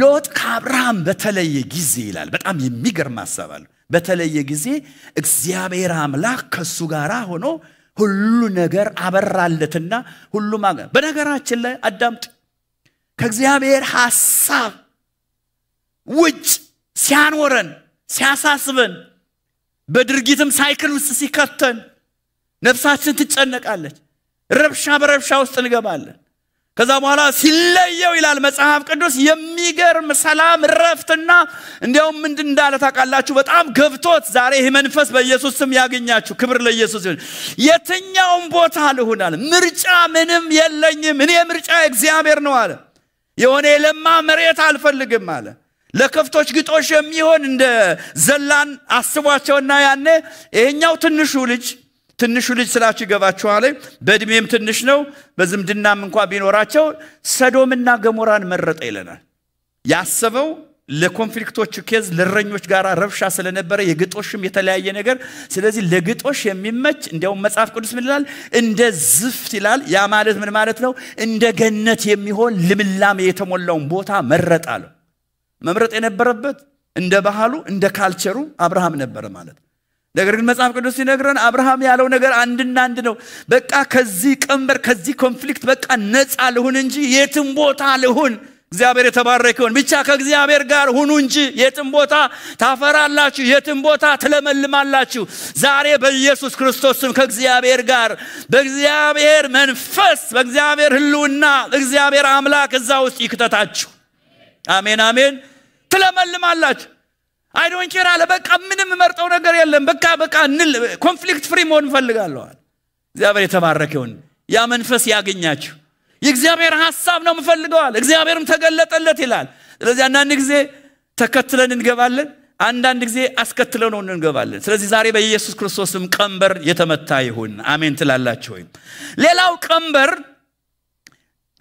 ሎጥ ከአብርሃም በተለየ ጊዜ ይላል። በጣም የሚገርም ሀሳብ አለ። በተለየ ጊዜ እግዚአብሔር አምላክ ከሱ ጋር ሆኖ ሁሉ ነገር አበራለትና ሁሉም በነገራችን ላይ አዳምጥ ከእግዚአብሔር ሀሳብ ውጭ ሲያኖረን ሲያሳስበን በድርጊትም ሳይክል ውስጥ ሲከተን ነፍሳችን ትጨነቃለች። ረብሻ በረብሻ ውስጥ እንገባለን። ከዛ በኋላ ሲለየው ይላል መጽሐፍ ቅዱስ የሚገርም ሰላም ረፍትና እንዲያውም ምንድን እንዳለ ታውቃላችሁ? በጣም ገብቶት ዛሬ ይህ መንፈስ በኢየሱስ ስም ያገኛችሁ። ክብር ለኢየሱስ ይሁን። የትኛውም ቦታ ልሁናል ምርጫ ምንም የለኝም። እኔ ምርጫ እግዚአብሔር ነው አለ። የሆነ የለማ መሬት አልፈልግም አለ። ለከፍቶች ግጦሽ የሚሆን እንደ ዘላን አስቧቸውና ያኔ ይሄኛው ትንሹ ልጅ ትንሹ ልጅ ስላችሁ ይገባችኋል። በእድሜም ትንሽ ነው፣ በዝምድናም እንኳ ቢኖራቸው ሰዶምና ገሞራን መረጠ ይለናል። ያሰበው ለኮንፍሊክቶቹ ኬዝ ለረኞች ጋር ረብሻ ስለነበረ የግጦሽም የተለያየ ነገር። ስለዚህ ለግጦሽ የሚመች እንዲያውም መጽሐፍ ቅዱስ ምን ይላል? እንደ ዝፍት ይላል። ያ ማለት ምን ማለት ነው? እንደ ገነት የሚሆን ልምላሜ የተሞላውን ቦታ መረጥ አለው። መምረጥ የነበረበት እንደ ባህሉ እንደ ካልቸሩ አብርሃም ነበረ ማለት ነው። ነገር ግን መጽሐፍ ቅዱስ ሲነግረን አብርሃም ያለው ነገር አንድና አንድ ነው። በቃ ከዚህ ቀንበር፣ ከዚህ ኮንፍሊክት በቃ ነፃ ልሁን እንጂ የትም ቦታ ልሁን። እግዚአብሔር የተባረከ ይሁን። ብቻ ከእግዚአብሔር ጋር ሁኑ እንጂ የትም ቦታ ታፈራላችሁ፣ የትም ቦታ ትለመልማላችሁ። ዛሬ በኢየሱስ ክርስቶስም ከእግዚአብሔር ጋር በእግዚአብሔር መንፈስ፣ በእግዚአብሔር ህልውና እግዚአብሔር አምላክ እዛ ውስጥ ይክተታችሁ። አሜን አሜን። ትለመልማላችሁ አይ ዶንት ኬር አለ። በቃ ምንም መርጠው ነገር የለም። በቃ በቃ እንል ኮንፍሊክት ፍሪ መሆን እንፈልጋለሁ እግዚአብሔር የተባረከውን ያ መንፈስ ያገኛችሁ የእግዚአብሔር ሐሳብ ነው የምፈልገዋል። እግዚአብሔርም ተገለጠለት ይላል። ስለዚህ አንዳንድ ጊዜ ተከትለን እንገባለን፣ አንዳንድ ጊዜ አስከትለው ነው እንገባለን። ስለዚህ ዛሬ በኢየሱስ ክርስቶስም ቀንበር የተመታ ይሁን። አሜን ትላላችሁ ወይም ሌላው ቀንበር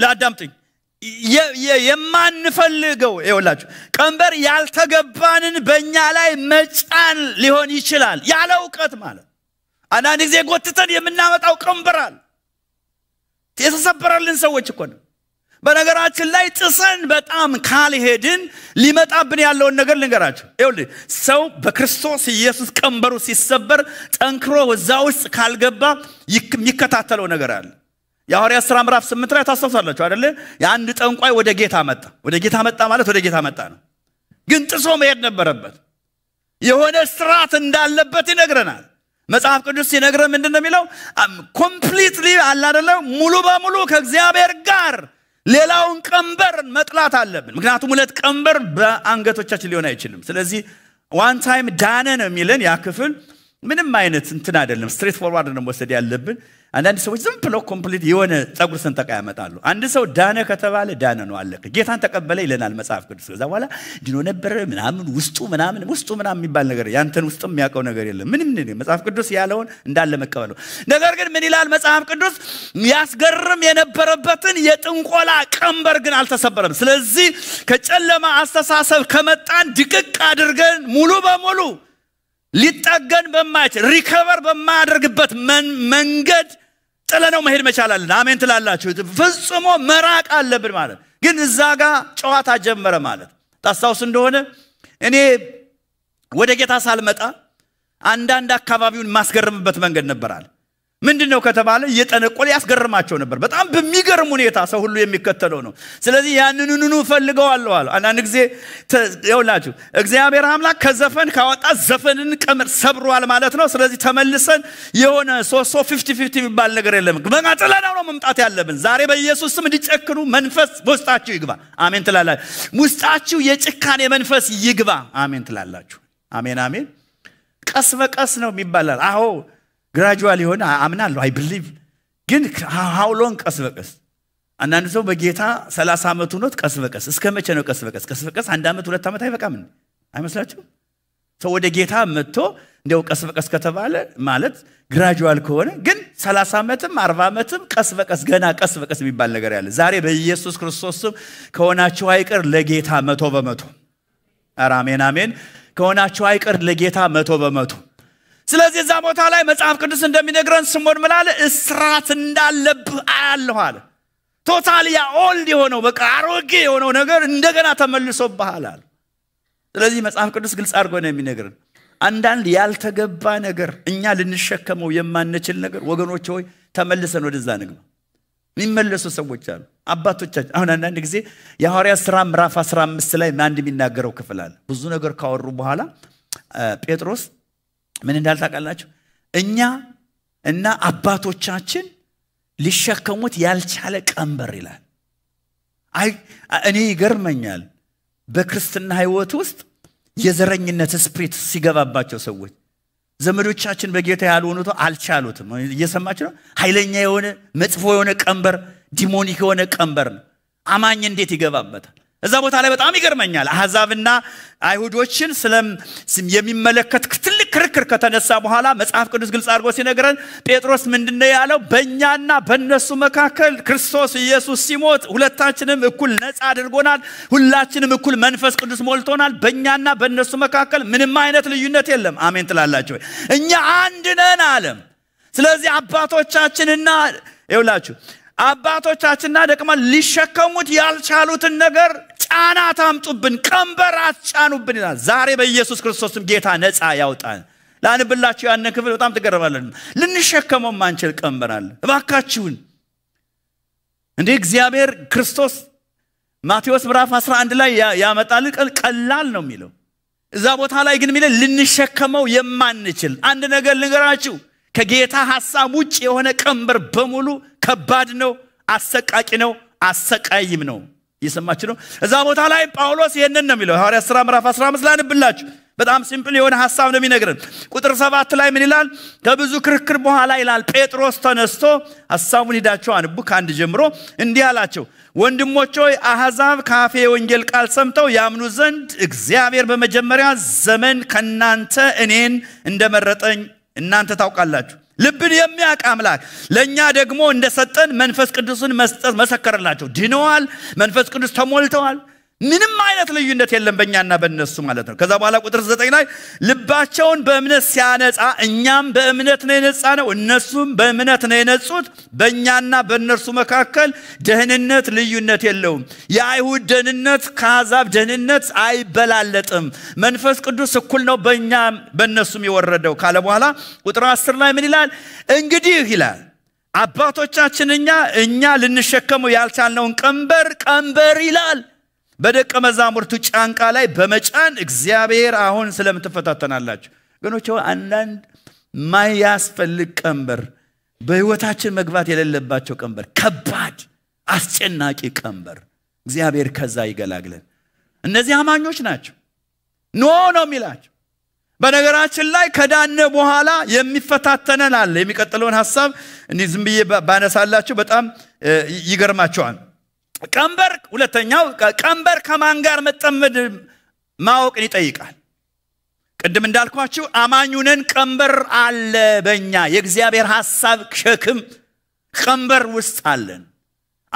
ለአዳምጥኝ የማንፈልገው ይኸውላችሁ ቀንበር ያልተገባንን በእኛ ላይ መጫን ሊሆን ይችላል ያለ እውቀት ማለት አንዳንድ ጊዜ ጎትተን የምናመጣው ቀንበራል የተሰበረልን ሰዎች እኮ ነው በነገራችን ላይ ጥሰን በጣም ካልሄድን ሊመጣብን ያለውን ነገር ልንገራቸው ይኸውልህ ሰው በክርስቶስ ኢየሱስ ቀንበሩ ሲሰበር ጠንክሮ እዛ ውስጥ ካልገባ የሚከታተለው ነገር አለ የሐዋርያት ሥራ ምዕራፍ ስምንት ላይ ታስታውሳላችሁ አደለ? የአንድ ጠንቋይ ወደ ጌታ መጣ። ወደ ጌታ መጣ ማለት ወደ ጌታ መጣ ነው፣ ግን ጥሶ መሄድ ነበረበት። የሆነ ስርዓት እንዳለበት ይነግረናል። መጽሐፍ ቅዱስ ሲነግረን ምንድን ነው የሚለው? ኮምፕሊትሊ አለ አደለም? ሙሉ በሙሉ ከእግዚአብሔር ጋር ሌላውን ቀንበር መጥላት አለብን። ምክንያቱም ሁለት ቀንበር በአንገቶቻችን ሊሆን አይችልም። ስለዚህ ዋን ታይም ዳነ ነው የሚለን ያ ክፍል ምንም አይነት እንትን አይደለም። ስትሬት ፎርዋርድ ነው መወሰድ ያለብን። አንዳንድ ሰዎች ዝም ብሎ ኮምፕሊት የሆነ ጸጉር ስንጠቃ ያመጣሉ። አንድ ሰው ዳነ ከተባለ ዳነ ነው አለቀ። ጌታን ተቀበለ ይለናል መጽሐፍ ቅዱስ። ከዛ በኋላ ድኖ ነበረ ምናምን ውስጡ ምናምን ውስጡ ምናምን የሚባል ነገር ያንተን ውስጥ የሚያውቀው ነገር የለም። ምንም መጽሐፍ ቅዱስ ያለውን እንዳለ መቀበል ነው። ነገር ግን ምን ይላል መጽሐፍ ቅዱስ? ያስገርም የነበረበትን የጥንቆላ ቀንበር ግን አልተሰበረም። ስለዚህ ከጨለማ አስተሳሰብ ከመጣን ድቅቅ አድርገን ሙሉ በሙሉ ሊጠገን በማይችል ሪከቨር በማያደርግበት መንገድ ጥለነው መሄድ መቻላለን አሜን ትላላችሁ። ፍጽሞ መራቅ አለብን ማለት ግን እዛ ጋ ጨዋታ ጀመረ ማለት ታስታውስ እንደሆነ እኔ ወደ ጌታ ሳልመጣ አንዳንድ አካባቢውን ማስገርምበት መንገድ ነበራል። ምንድን ነው ከተባለ እየጠነቆለ ያስገርማቸው ነበር። በጣም በሚገርም ሁኔታ ሰው ሁሉ የሚከተለው ነው። ስለዚህ ያንንኑ ፈልገዋለሁ አለ። አንዳንድ ጊዜ ይውላችሁ እግዚአብሔር አምላክ ከዘፈን ካወጣ ዘፈንን ቀምር ሰብሯል ማለት ነው። ስለዚህ ተመልሰን የሆነ ሶሶ ፊፍቲ ፊፍቲ የሚባል ነገር የለም። በቃ ነው መምጣት ያለብን። ዛሬ በኢየሱስ ስም እንዲጨክኑ መንፈስ በውስጣችሁ ይግባ። አሜን ትላላችሁ። ውስጣችሁ የጭካኔ መንፈስ ይግባ። አሜን ትላላችሁ። አሜን አሜን። ቀስ በቀስ ነው የሚባላል። አሁን ግራጁዋል የሆነ አምናለሁ አይ ብሊቭ ግን ሀውሎን ቀስ በቀስ አንዳንድ ሰው በጌታ 30 ዓመት ኖት ቀስ በቀስ እስከ መቼ ነው ቀስ በቀስ ቀስ በቀስ አንድ ዓመት ሁለት ዓመት አይበቃም አይመስላችሁ ሰው ወደ ጌታ መጥቶ እንዲያው ቀስ በቀስ ከተባለ ማለት ግራጁዋል ከሆነ ግን 30 ዓመትም 40 ዓመትም ቀስ በቀስ ገና ቀስ በቀስ የሚባል ነገር ያለ ዛሬ በኢየሱስ ክርስቶስ ስም ከሆናችሁ አይቀር ለጌታ መቶ በመቶ አራሜን አሜን አሜን ከሆናችሁ አይቀር ለጌታ መቶ በመቶ ስለዚህ እዛ ቦታ ላይ መጽሐፍ ቅዱስ እንደሚነግረን ስሞን ምላለ እስራት እንዳለብህ አያለሁ አለ። ቶታል ያ ኦልድ የሆነው በቃ አሮጌ የሆነው ነገር እንደገና ተመልሶብሃል አለ። ስለዚህ መጽሐፍ ቅዱስ ግልጽ አድርጎ ነው የሚነግርን። አንዳንድ ያልተገባ ነገር እኛ ልንሸከመው የማንችል ነገር ወገኖች ሆይ ተመልሰን ወደዛ ንግባ። የሚመለሱ ሰዎች አሉ። አባቶቻችን አሁን አንዳንድ ጊዜ የሐዋርያ ስራ ምዕራፍ 15 ላይ አንድ የሚናገረው ክፍል አለ። ብዙ ነገር ካወሩ በኋላ ጴጥሮስ ምን እንዳልታውቃላችሁ እኛ እና አባቶቻችን ሊሸከሙት ያልቻለ ቀንበር ይላል። እኔ ይገርመኛል በክርስትና ህይወት ውስጥ የዘረኝነት ስፕሪት ሲገባባቸው ሰዎች ዘመዶቻችን በጌታ ያልሆኑት አልቻሉትም። እየሰማች ነው። ኃይለኛ የሆነ መጥፎ የሆነ ቀንበር፣ ዲሞኒክ የሆነ ቀንበር ነው። አማኝ እንዴት ይገባበታል? እዛ ቦታ ላይ በጣም ይገርመኛል። አሕዛብና አይሁዶችን የሚመለከት ትልቅ ክርክር ከተነሳ በኋላ መጽሐፍ ቅዱስ ግልጽ አድርጎ ሲነግረን ጴጥሮስ ምንድነው ያለው? በእኛና በእነሱ መካከል ክርስቶስ ኢየሱስ ሲሞት ሁለታችንም እኩል ነፃ አድርጎናል። ሁላችንም እኩል መንፈስ ቅዱስ ሞልቶናል። በእኛና በእነሱ መካከል ምንም አይነት ልዩነት የለም። አሜን ትላላችሁ? እኛ አንድ ነን አለም። ስለዚህ አባቶቻችንና ይውላችሁ አባቶቻችንና ደቅማን ሊሸከሙት ያልቻሉትን ነገር ጫና ታምጡብን፣ ቀንበር አትጫኑብን ይላል። ዛሬ በኢየሱስ ክርስቶስም ጌታ ነፃ ያውጣን። ላንብላችሁ ያንን ክፍል በጣም ትገረባለን ልንሸከመው ማንችል ቀንበር እባካችሁን እንዲህ እግዚአብሔር ክርስቶስ ማቴዎስ ምራፍ 11 ላይ ያመጣል ቀላል ነው የሚለው። እዛ ቦታ ላይ ግን የሚለ ልንሸከመው የማንችል አንድ ነገር ልንገራችሁ ከጌታ ሐሳብ ውጭ የሆነ ቀንበር በሙሉ ከባድ ነው፣ አሰቃቂ ነው፣ አሰቃይም ነው። እየሰማችሁ ነው። እዛ ቦታ ላይ ጳውሎስ ይህንን ነው የሚለው ሐዋርያ ሥራ ምዕራፍ 15 ላይ አንብላችሁ በጣም ሲምፕል የሆነ ሀሳብ ነው የሚነግረን። ቁጥር ሰባት ላይ ምን ይላል? ከብዙ ክርክር በኋላ ይላል ጴጥሮስ ተነስቶ ሀሳቡን ሂዳቸው አንቡ ከአንድ ጀምሮ እንዲህ አላቸው፣ ወንድሞች ሆይ አሕዛብ ካፌ የወንጌል ቃል ሰምተው ያምኑ ዘንድ እግዚአብሔር በመጀመሪያ ዘመን ከናንተ እኔን እንደመረጠኝ እናንተ ታውቃላችሁ። ልብን የሚያውቅ አምላክ ለእኛ ደግሞ እንደሰጠን መንፈስ ቅዱስን መስጠት መሰከረላቸው። ድነዋል። መንፈስ ቅዱስ ተሞልተዋል። ምንም አይነት ልዩነት የለም በእኛና በእነሱ ማለት ነው። ከዛ በኋላ ቁጥር ዘጠኝ ላይ ልባቸውን በእምነት ሲያነጻ እኛም በእምነት ነው የነጻ ነው፣ እነሱም በእምነት ነው የነጹት። በእኛና በእነርሱ መካከል ደህንነት ልዩነት የለውም። የአይሁድ ደህንነት ከአዛብ ደህንነት አይበላለጥም። መንፈስ ቅዱስ እኩል ነው በእኛ በእነሱም የወረደው ካለ በኋላ ቁጥር አስር ላይ ምን ይላል? እንግዲህ ይላል አባቶቻችን እኛ እኛ ልንሸከመው ያልቻልነውን ቀንበር ቀንበር ይላል በደቀ መዛሙርቱ ጫንቃ ላይ በመጫን እግዚአብሔር አሁን ስለምትፈታተናላችሁ ገኖች አንዳንድ ማያስፈልግ ቀንበር በህይወታችን መግባት የሌለባቸው ቀንበር ከባድ አስጨናቂ ቀንበር እግዚአብሔር ከዛ ይገላግለን እነዚህ አማኞች ናቸው ኖ ነው የሚላቸው በነገራችን ላይ ከዳነ በኋላ የሚፈታተነን አለ የሚቀጥለውን ሀሳብ እንዲህ ዝም ብዬ ባነሳላችሁ በጣም ይገርማቸዋል ቀንበር ሁለተኛው ቀንበር ከማን ጋር መጠመድ ማወቅን ይጠይቃል። ቅድም እንዳልኳችሁ አማኙነን ቀንበር አለ በእኛ የእግዚአብሔር ሐሳብ ሸክም ቀንበር ውስጥ አለን።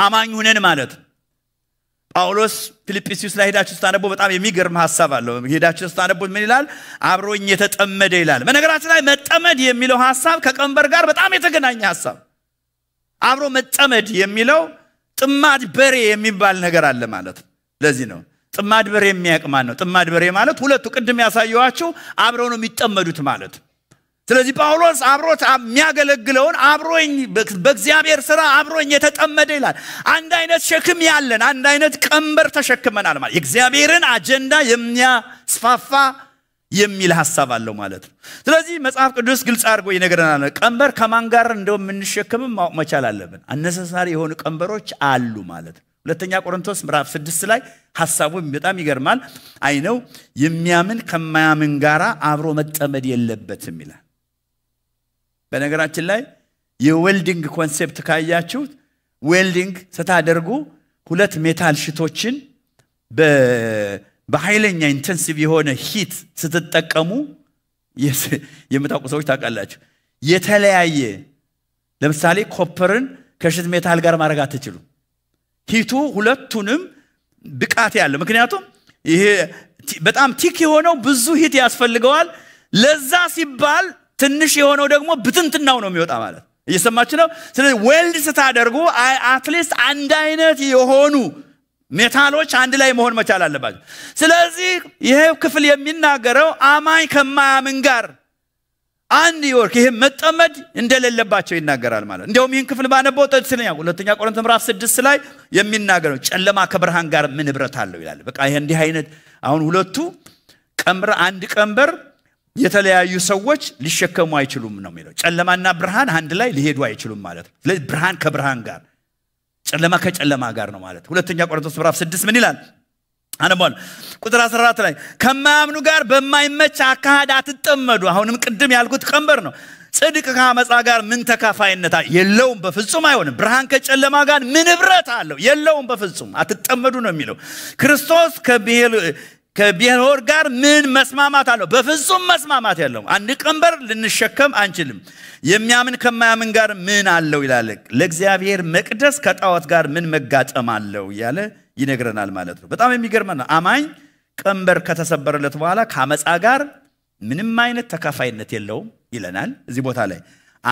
አማኙነን ማለት ነው። ጳውሎስ ፊልጵስዩስ ላይ ሄዳችሁ ስታነቦ በጣም የሚገርም ሀሳብ አለው። ሄዳችሁ ስታነቦት ምን ይላል? አብሮኝ የተጠመደ ይላል። በነገራችን ላይ መጠመድ የሚለው ሀሳብ ከቀንበር ጋር በጣም የተገናኘ ሀሳብ አብሮ መጠመድ የሚለው ጥማድ በሬ የሚባል ነገር አለ ማለት ነው። ለዚህ ነው ጥማድ በሬ የሚያውቅ ማን ነው? ጥማድ በሬ ማለት ሁለቱ ቅድም ያሳየኋቸው አብረው ነው የሚጠመዱት ማለት ስለዚህ ጳውሎስ አብሮት የሚያገለግለውን አብሮኝ በእግዚአብሔር ስራ አብሮኝ የተጠመደ ይላል። አንድ አይነት ሸክም ያለን፣ አንድ አይነት ቀንበር ተሸክመናል ማለት የእግዚአብሔርን አጀንዳ የሚያስፋፋ የሚል ሀሳብ አለው ማለት ነው። ስለዚህ መጽሐፍ ቅዱስ ግልጽ አድርጎ ይነግረናል። ቀንበር ከማን ጋር የምንሸክምም ማወቅ መቻል አለብን። አነሳሳሪ የሆኑ ቀንበሮች አሉ ማለት ነው። ሁለተኛ ቆሮንቶስ ምዕራፍ ስድስት ላይ ሀሳቡ በጣም ይገርማል። አይነው የሚያምን ከማያምን ጋር አብሮ መጠመድ የለበትም ይላል። በነገራችን ላይ የዌልዲንግ ኮንሴፕት ካያችሁ ዌልዲንግ ስታደርጉ ሁለት ሜታል ሽቶችን በኃይለኛ ኢንቴንሲቭ የሆነ ሂት ስትጠቀሙ የምታውቁ ሰዎች ታውቃላችሁ። የተለያየ ለምሳሌ ኮፐርን ከሽት ሜታል ጋር ማድረግ አትችሉ። ሂቱ ሁለቱንም ብቃት ያለው ምክንያቱም ይሄ በጣም ቲክ የሆነው ብዙ ሂት ያስፈልገዋል። ለዛ ሲባል ትንሽ የሆነው ደግሞ ብትንትናው ነው የሚወጣ ማለት እየሰማች ነው። ስለዚህ ዌልድ ስታደርጉ አትሊስት አንድ አይነት የሆኑ ሜታሎች አንድ ላይ መሆን መቻል አለባቸው። ስለዚህ ይህ ክፍል የሚናገረው አማኝ ከማያምን ጋር አንድ ወርክ ይህ መጠመድ እንደሌለባቸው ይናገራል ማለት እንዲሁም ይህን ክፍል ባነበው ስለ ሁለተኛ ቆሮንቶስ ምዕራፍ ስድስት ላይ የሚናገረው ጨለማ ከብርሃን ጋር ምን ኅብረት አለው ይላል። በቃ ይህ እንዲህ አይነት አሁን ሁለቱ ቀንበር አንድ ቀንበር የተለያዩ ሰዎች ሊሸከሙ አይችሉም ነው የሚለው። ጨለማና ብርሃን አንድ ላይ ሊሄዱ አይችሉም ማለት ነው። ስለዚህ ብርሃን ከብርሃን ጋር ጨለማ ከጨለማ ጋር ነው ማለት። ሁለተኛ ቆሮንቶስ ምዕራፍ 6 ምን ይላል? አነባል ቁጥር 14 ላይ ከማያምኑ ጋር በማይመች አካሄድ አትጠመዱ። አሁንም ቅድም ያልኩት ቀንበር ነው። ጽድቅ ከአመፃ ጋር ምን ተካፋይነት የለውም፣ በፍጹም አይሆንም። ብርሃን ከጨለማ ጋር ምን ህብረት አለው? የለውም፣ በፍጹም አትጠመዱ ነው የሚለው። ክርስቶስ ወር ጋር ምን መስማማት አለው? በፍጹም መስማማት ያለው አንድ ቀንበር ልንሸከም አንችልም። የሚያምን ከማያምን ጋር ምን አለው ይላል። ለእግዚአብሔር መቅደስ ከጣዖት ጋር ምን መጋጠም አለው እያለ ይነግረናል ማለት ነው። በጣም የሚገርመ ነው። አማኝ ቀንበር ከተሰበረለት በኋላ ከአመፃ ጋር ምንም አይነት ተካፋይነት የለውም ይለናል እዚህ ቦታ ላይ።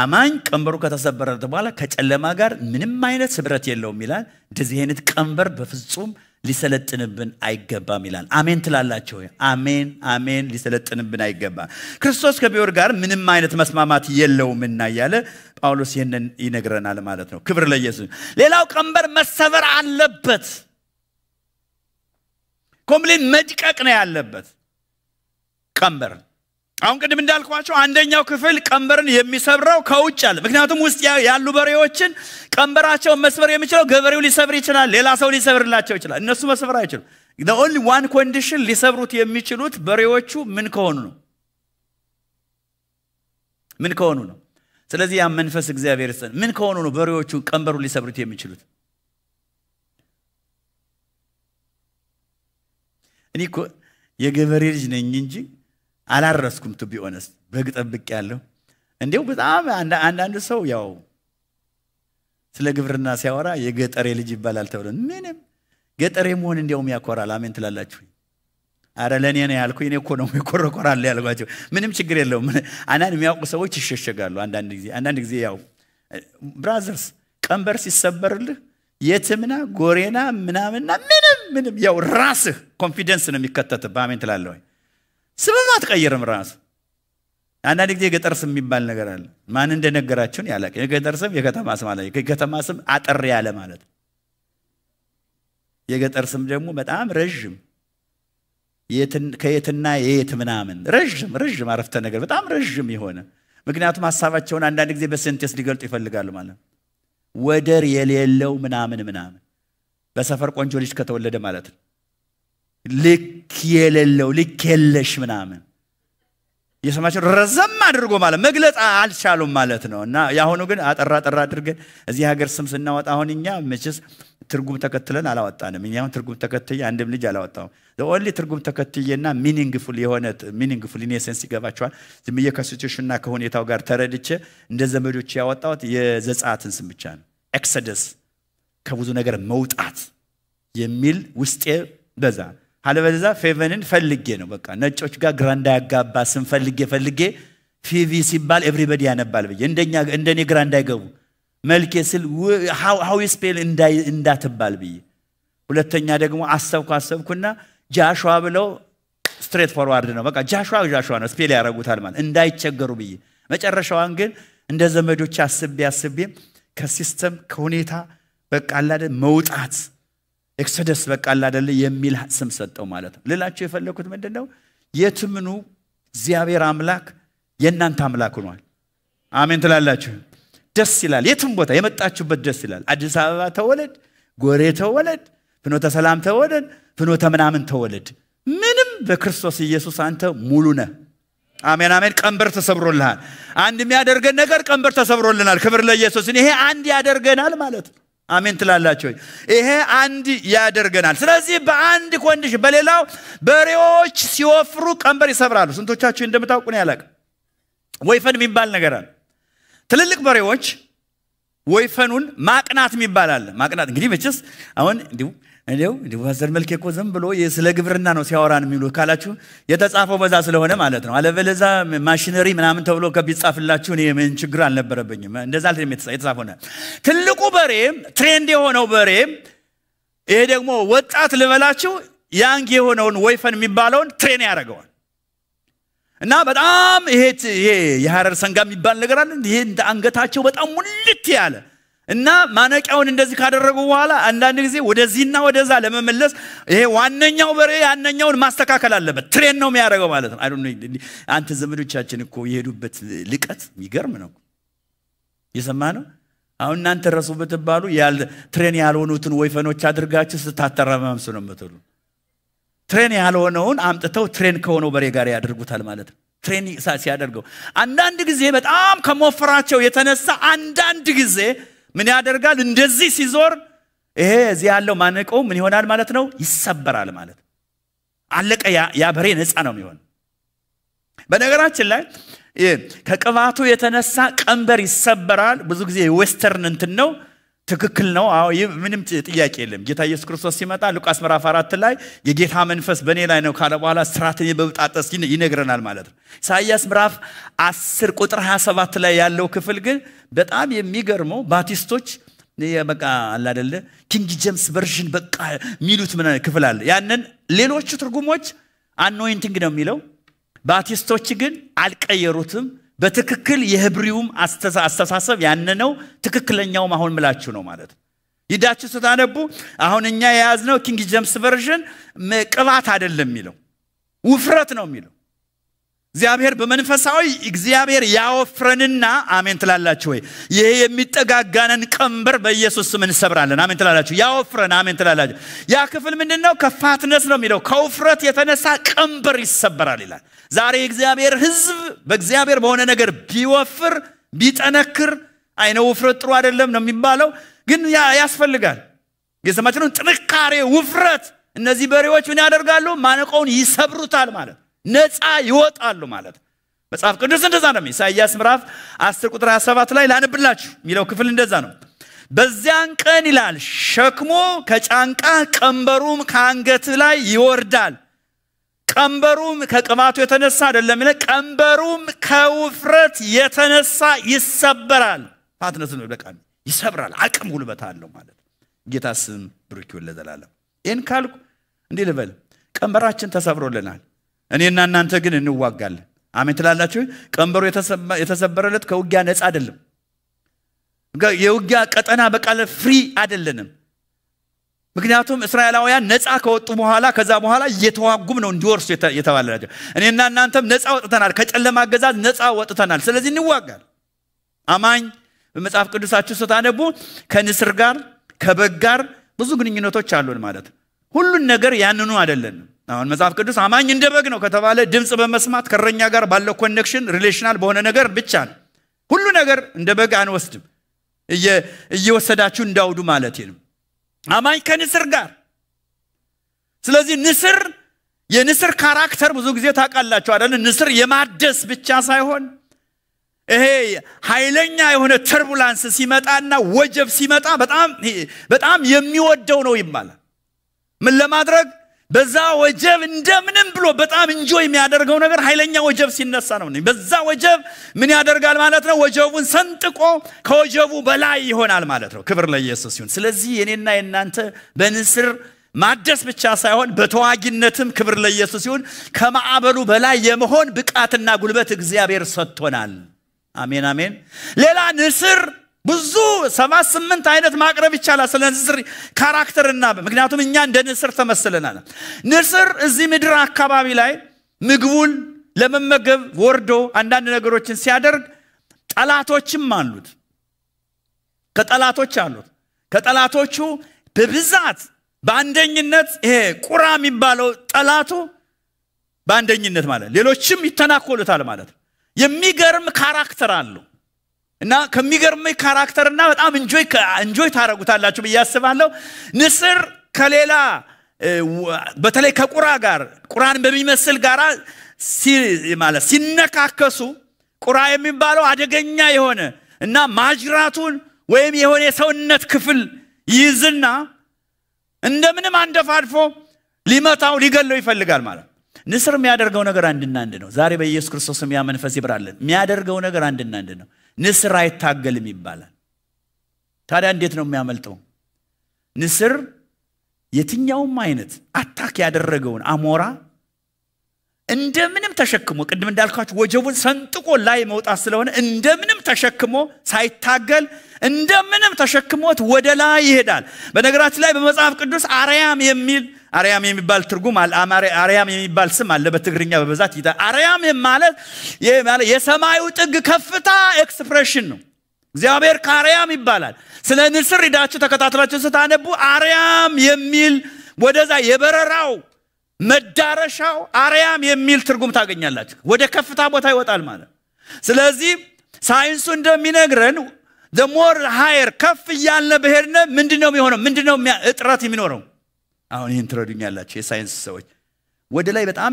አማኝ ቀንበሩ ከተሰበረለት በኋላ ከጨለማ ጋር ምንም አይነት ህብረት የለውም ይላል። እንደዚህ አይነት ቀንበር በፍጹም ሊሰለጥንብን አይገባም ይላል። አሜን ትላላቸው። አሜን አሜን። ሊሰለጥንብን አይገባም። ክርስቶስ ከቢወር ጋር ምንም አይነት መስማማት የለውምና እያለ ጳውሎስ ይህንን ይነግረናል ማለት ነው። ክብር ለኢየሱስ። ሌላው ቀንበር መሰበር አለበት። ኮምፕሌን መጭቀቅ ነው ያለበት ቀንበር አሁን ቅድም እንዳልኳቸው አንደኛው ክፍል ቀንበርን የሚሰብረው ከውጭ አለ። ምክንያቱም ውስጥ ያሉ በሬዎችን ቀንበራቸውን መስበር የሚችለው ገበሬው ሊሰብር ይችላል፣ ሌላ ሰው ሊሰብርላቸው ይችላል። እነሱ መስበር አይችሉም። ኦንሊ ዋን ኮንዲሽን ሊሰብሩት የሚችሉት በሬዎቹ ምን ከሆኑ ነው? ምን ከሆኑ ነው? ስለዚህ ያ መንፈስ እግዚአብሔር ይስጠን። ምን ከሆኑ ነው በሬዎቹ ቀንበሩ ሊሰብሩት የሚችሉት? እኔ እኮ የገበሬ ልጅ ነኝ እንጂ አላረስኩም ቱ ቢሆነስ በግ ጠብቅ ያለሁ እንዲሁ በጣም አንዳንድ ሰው ያው ስለ ግብርና ሲያወራ የገጠሬ ልጅ ይባላል ተብሎ ምንም ገጠሬ መሆን እንዲያውም ያኮራል። አሜን ትላላችሁ። አረ ለእኔ ነው ያልኩ እኔ እኮ ነው ይኮረኮራል ያልኳቸው። ምንም ችግር የለውም። አንዳንድ የሚያውቁ ሰዎች ይሸሸጋሉ። አንዳንድ ጊዜ አንዳንድ ጊዜ ያው ብራዘርስ ቀንበር ሲሰበርልህ የትምና ጎሬና ምናምንና ምንም ምንም ያው ራስህ ኮንፊደንስ ነው የሚከተትብህ። አሜን ትላለህ ስምም አትቀይርም ራሱ። አንዳንድ ጊዜ የገጠር ስም የሚባል ነገር አለ። ማን እንደነገራችሁን ያላቅ የገጠር ስም የከተማ ስም አለ። የከተማ ስም አጠር ያለ ማለት የገጠር ስም ደግሞ በጣም ረዥም ከየትና የየት ምናምን ረዥም ረዥም አረፍተ ነገር በጣም ረዥም የሆነ ምክንያቱም ሀሳባቸውን አንዳንድ ጊዜ በሴንቴንስ ሊገልጡ ይፈልጋሉ ማለት ወደር የሌለው ምናምን ምናምን በሰፈር ቆንጆ ልጅ ከተወለደ ማለት ነው። ልክ የሌለው ልክ የለሽ ምናምን የሰማቸው ረዘም አድርጎ ማለት መግለጽ አልቻሉም ማለት ነው። እና የአሁኑ ግን አጠራ ጠራ አድርገን እዚህ ሀገር ስም ስናወጣ አሁን እኛ መቼስ ትርጉም ተከትለን አላወጣንም። እኛ አሁን ትርጉም ተከትዬ አንድም ልጅ አላወጣሁም። ኦንሊ ትርጉም ተከትዬና ሚኒንግፉል የሆነ ሚኒንግፉል ኢኔሴንስ ይገባቸዋል። ዝም ብዬ ከሲቹዌሽንና ከሁኔታው ጋር ተረድቼ እንደ ዘመዶች ያወጣሁት የዘጻትን ስም ብቻ ነው። ኤክሰደስ ከብዙ ነገር መውጣት የሚል ውስጤ በዛ አለበለዚያ ፌቨንን ፈልጌ ነው በቃ ነጮች ጋር ግራ እንዳያጋባ ስም ፈልጌ ፈልጌ ፊቪ ሲባል ኤቭሪበዲ ያነባል ብዬ እንደኛ እንደኔ ግራ እንዳይገቡ መልኬ ስል ሀዊ ስፔል እንዳትባል ብዬ ሁለተኛ ደግሞ አሰብኩ አሰብኩና ጃሽዋ ብለው ስትሬት ፎርዋርድ ነው በቃ ጃሽዋ ጃሽዋ ነው ስፔል ያደረጉታል ማለት እንዳይቸገሩ ብዬ መጨረሻዋን ግን እንደ ዘመዶች አስቤ አስቤ ከሲስተም ከሁኔታ በቃ አላደ መውጣት ኤክሶደስ በቃ አላደለ የሚል ስም ሰጠው ማለት ነው። ልላችሁ የፈለኩት ምንድን ነው? የትምኑ እግዚአብሔር አምላክ የእናንተ አምላክ ሆኗል። አሜን ትላላችሁ። ደስ ይላል። የትም ቦታ የመጣችሁበት ደስ ይላል። አዲስ አበባ ተወለድ፣ ጎሬ ተወለድ፣ ፍኖተ ሰላም ተወለድ፣ ፍኖተ ምናምን ተወለድ፣ ምንም በክርስቶስ ኢየሱስ አንተ ሙሉ ነህ። አሜን አሜን። ቀንበር ተሰብሮልሃል። አንድ የሚያደርገን ነገር ቀንበር ተሰብሮልናል። ክብር ለኢየሱስ። ይሄ አንድ ያደርገናል ማለት ነው። አሜን ትላላቸው። ይሄ አንድ ያደርገናል። ስለዚህ በአንድ ኮንዲሽን፣ በሌላው በሬዎች ሲወፍሩ ቀንበር ይሰብራሉ። ስንቶቻችሁ እንደምታውቁ ነው ያላቅ ወይፈን የሚባል ነገር አለ። ትልልቅ በሬዎች ወይፈኑን ማቅናት የሚባል አለ። ማቅናት እንግዲህ መቼስ አሁን እንዲሁ እንዲው ፓስተር መልኬ እኮ ዝም ብሎ ስለ ግብርና ነው ሲያወራን የሚሉ ካላችሁ የተጻፈው በዛ ስለሆነ ማለት ነው። አለበለዛ ማሽነሪ ምናምን ተብሎ ከቢጻፍላችሁ እኔ ምን ችግር አልነበረብኝም። እንደዛ የተጻፈው ትልቁ በሬ ትሬንድ የሆነው በሬ ይሄ ደግሞ ወጣት ልበላችሁ ያንግ የሆነውን ወይፈን የሚባለውን ትሬን ያደርገዋል። እና በጣም ይሄ የሐረር ሰንጋ የሚባል ነገር አለ። ይሄ አንገታቸው በጣም ሙልት ያለ እና ማነቂያውን እንደዚህ ካደረጉ በኋላ አንዳንድ ጊዜ ወደዚህና ወደዛ ለመመለስ ይሄ ዋነኛው በሬ ያነኛውን ማስተካከል አለበት። ትሬን ነው የሚያደርገው ማለት ነው። አንተ ዘመዶቻችን እኮ የሄዱበት ልቀት የሚገርም ነው። የሰማ ነው። አሁን እናንተ ረሱ ብትባሉ ትሬን ያልሆኑትን ወይፈኖች አድርጋችሁ ስታተረማምሱ ነው የምትሉ። ትሬን ያልሆነውን አምጥተው ትሬን ከሆነው በሬ ጋር ያደርጉታል ማለት ነው። ትሬን ሲያደርገው አንዳንድ ጊዜ በጣም ከሞፈራቸው የተነሳ አንዳንድ ጊዜ ምን ያደርጋል? እንደዚህ ሲዞር ይሄ እዚህ ያለው ማነቆ ምን ይሆናል ማለት ነው? ይሰበራል ማለት አለቀ። ያ በሬ ነፃ ነው የሚሆን። በነገራችን ላይ ከቅባቱ የተነሳ ቀንበር ይሰበራል። ብዙ ጊዜ የዌስተርን እንትን ነው ትክክል ነው። አዎ ይህ ምንም ጥያቄ የለም። ጌታ ኢየሱስ ክርስቶስ ሲመጣ ሉቃስ ምዕራፍ አራት ላይ የጌታ መንፈስ በእኔ ላይ ነው ካለ በኋላ ስራትን የመብጣጠስ ይነግረናል ማለት ነው። ኢሳይያስ ምዕራፍ 10 ቁጥር 27 ላይ ያለው ክፍል ግን በጣም የሚገርመው ባቲስቶች በቃ አለ አይደለ ኪንግ ጀምስ ቨርዥን በቃ የሚሉት ምን ክፍል አለ። ያንን ሌሎቹ ትርጉሞች አኖይንቲንግ ነው የሚለው፣ ባቲስቶች ግን አልቀየሩትም። በትክክል የህብሪውም አስተሳሰብ ያነ ነው። ትክክለኛውም አሁን ምላችሁ ነው ማለት ነው። ሂዳችሁ ስታነቡ አሁን እኛ የያዝነው ኪንግ ጀምስ ቨርዥን ቅባት አይደለም የሚለው ውፍረት ነው የሚለው እግዚአብሔር በመንፈሳዊ እግዚአብሔር ያወፍረንና አሜን ትላላችሁ ወይ? ይሄ የሚጠጋጋነን ቀንበር በኢየሱስ ስም እንሰብራለን። አሜን ትላላችሁ። ያወፍረን። አሜን ትላላችሁ። ያ ክፍል ምንድን ነው? ከፋትነት ነው የሚለው። ከውፍረት የተነሳ ቀንበር ይሰበራል ይላል። ዛሬ እግዚአብሔር ሕዝብ በእግዚአብሔር በሆነ ነገር ቢወፍር ቢጠነክር፣ አይነ ውፍረት ጥሩ አይደለም ነው የሚባለው፣ ግን ያስፈልጋል። የሰማችሁ ጥንካሬ፣ ውፍረት እነዚህ በሬዎች ምን ያደርጋሉ? ማነቆውን ይሰብሩታል ማለት ነው። ነፃ ይወጣሉ ማለት ነው። መጽሐፍ ቅዱስ እንደዛ ነው። ኢሳይያስ ምዕራፍ 10 ቁጥር 27 ላይ ላንብላችሁ የሚለው ክፍል እንደዛ ነው። በዚያን ቀን ይላል ሸክሞ ከጫንቃ ቀንበሩም ከአንገት ላይ ይወርዳል። ቀንበሩም ከቅባቱ የተነሳ አይደለም ይለ ቀንበሩም ከውፍረት የተነሳ ይሰበራል። ፋትነቱ ነው በቃ ይሰብራል። አቅም ጉልበት አለው ማለት ጌታ ስም ብሩክ ይሁን ለዘላለም። ይህን ካልኩ እንዲህ ልበል፣ ቀንበራችን ተሰብሮልናል። እኔና እናንተ ግን እንዋጋለን። አሜን ትላላችሁ። ቀንበሩ የተሰበረለት ከውጊያ ነፃ አይደለም። የውጊያ ቀጠና በቃለ ፍሪ አይደለንም። ምክንያቱም እስራኤላውያን ነፃ ከወጡ በኋላ ከዛ በኋላ እየተዋጉም ነው እንዲወርሱ የተባለላቸው። እኔና እናንተም ነፃ ወጥተናል፣ ከጨለማ አገዛዝ ነፃ ወጥተናል። ስለዚህ እንዋጋል። አማኝ በመጽሐፍ ቅዱሳችሁ ስታነቡ ከንስር ጋር ከበግ ጋር ብዙ ግንኙነቶች አሉን ማለት ሁሉን ነገር ያንኑ አይደለንም። አሁን መጽሐፍ ቅዱስ አማኝ እንደ በግ ነው ከተባለ ድምፅ በመስማት ከረኛ ጋር ባለው ኮኔክሽን ሪሌሽናል በሆነ ነገር ብቻ ነው። ሁሉ ነገር እንደ በግ አንወስድም። እየወሰዳችሁ እንዳውዱ ማለት ነው። አማኝ ከንስር ጋር ስለዚህ ንስር የንስር ካራክተር ብዙ ጊዜ ታውቃላችሁ አይደል? ንስር የማደስ ብቻ ሳይሆን ይሄ ኃይለኛ የሆነ ተርቡላንስ ሲመጣና ወጀብ ሲመጣ በጣም የሚወደው ነው ይባላል። ምን ለማድረግ በዛ ወጀብ እንደምንም ብሎ በጣም እንጆ የሚያደርገው ነገር ኃይለኛ ወጀብ ሲነሳ ነው። በዛ ወጀብ ምን ያደርጋል ማለት ነው? ወጀቡን ሰንጥቆ ከወጀቡ በላይ ይሆናል ማለት ነው። ክብር ለኢየሱስ ይሁን። ስለዚህ የኔና የእናንተ በንስር ማደስ ብቻ ሳይሆን በተዋጊነትም ክብር ለኢየሱስ ይሁን፣ ከማዕበሉ በላይ የመሆን ብቃትና ጉልበት እግዚአብሔር ሰጥቶናል። አሜን አሜን። ሌላ ንስር ብዙ ሰባ ስምንት አይነት ማቅረብ ይቻላል ስለ ንስር ካራክተርና ምክንያቱም እኛ እንደ ንስር ተመስለናል ንስር እዚህ ምድር አካባቢ ላይ ምግቡን ለመመገብ ወርዶ አንዳንድ ነገሮችን ሲያደርግ ጠላቶችም አሉት ከጠላቶች አሉት ከጠላቶቹ በብዛት በአንደኝነት ይሄ ቁራ የሚባለው ጠላቱ በአንደኝነት ማለት ሌሎችም ይተናኮሉታል ማለት የሚገርም ካራክተር አለው እና ከሚገርመኝ ካራክተርና በጣም እንጆይ ታደረጉታላችሁ ብዬ አስባለሁ። ንስር ከሌላ በተለይ ከቁራ ጋር ቁራን በሚመስል ጋር ማለት ሲነካከሱ ቁራ የሚባለው አደገኛ የሆነ እና ማጅራቱን ወይም የሆነ የሰውነት ክፍል ይይዝና እንደምንም አንደፋድፎ ሊመታው ሊገለው ይፈልጋል ማለት ንስር የሚያደርገው ነገር አንድና አንድ ነው። ዛሬ በኢየሱስ ክርስቶስ ያ መንፈስ ይብራለን። የሚያደርገው ነገር አንድና አንድ ነው። ንስር አይታገልም ይባላል። ታዲያ እንዴት ነው የሚያመልጠው? ንስር የትኛውም አይነት አታክ ያደረገውን አሞራ እንደምንም ተሸክሞ ቅድም እንዳልኳችሁ ወጀቡን ሰንጥቆ ላይ መውጣት ስለሆነ እንደምንም ተሸክሞ ሳይታገል እንደምንም ተሸክሞት ወደ ላይ ይሄዳል። በነገራችን ላይ በመጽሐፍ ቅዱስ አርያም የሚል አርያም የሚባል ትርጉም አለ። አርያም የሚባል ስም አለ። በትግርኛ በብዛት ይታ አርያም ማለት የሰማዩ ጥግ ከፍታ ኤክስፕሬሽን ነው። እግዚአብሔር ከአርያም ይባላል። ስለ ንስር ሂዳችሁ ተከታትላችሁ ስታነቡ አርያም የሚል ወደዛ የበረራው መዳረሻው አርያም የሚል ትርጉም ታገኛላችሁ። ወደ ከፍታ ቦታ ይወጣል ማለት። ስለዚህ ሳይንሱ እንደሚነግረን ደሞር ሃየር ከፍ እያልን በሄድን ምንድነው የሚሆነው? ምንድነው እጥረት የሚኖረው? አሁን ይህን ትረዱኛላችሁ የሳይንስ ሰዎች። ወደ ላይ በጣም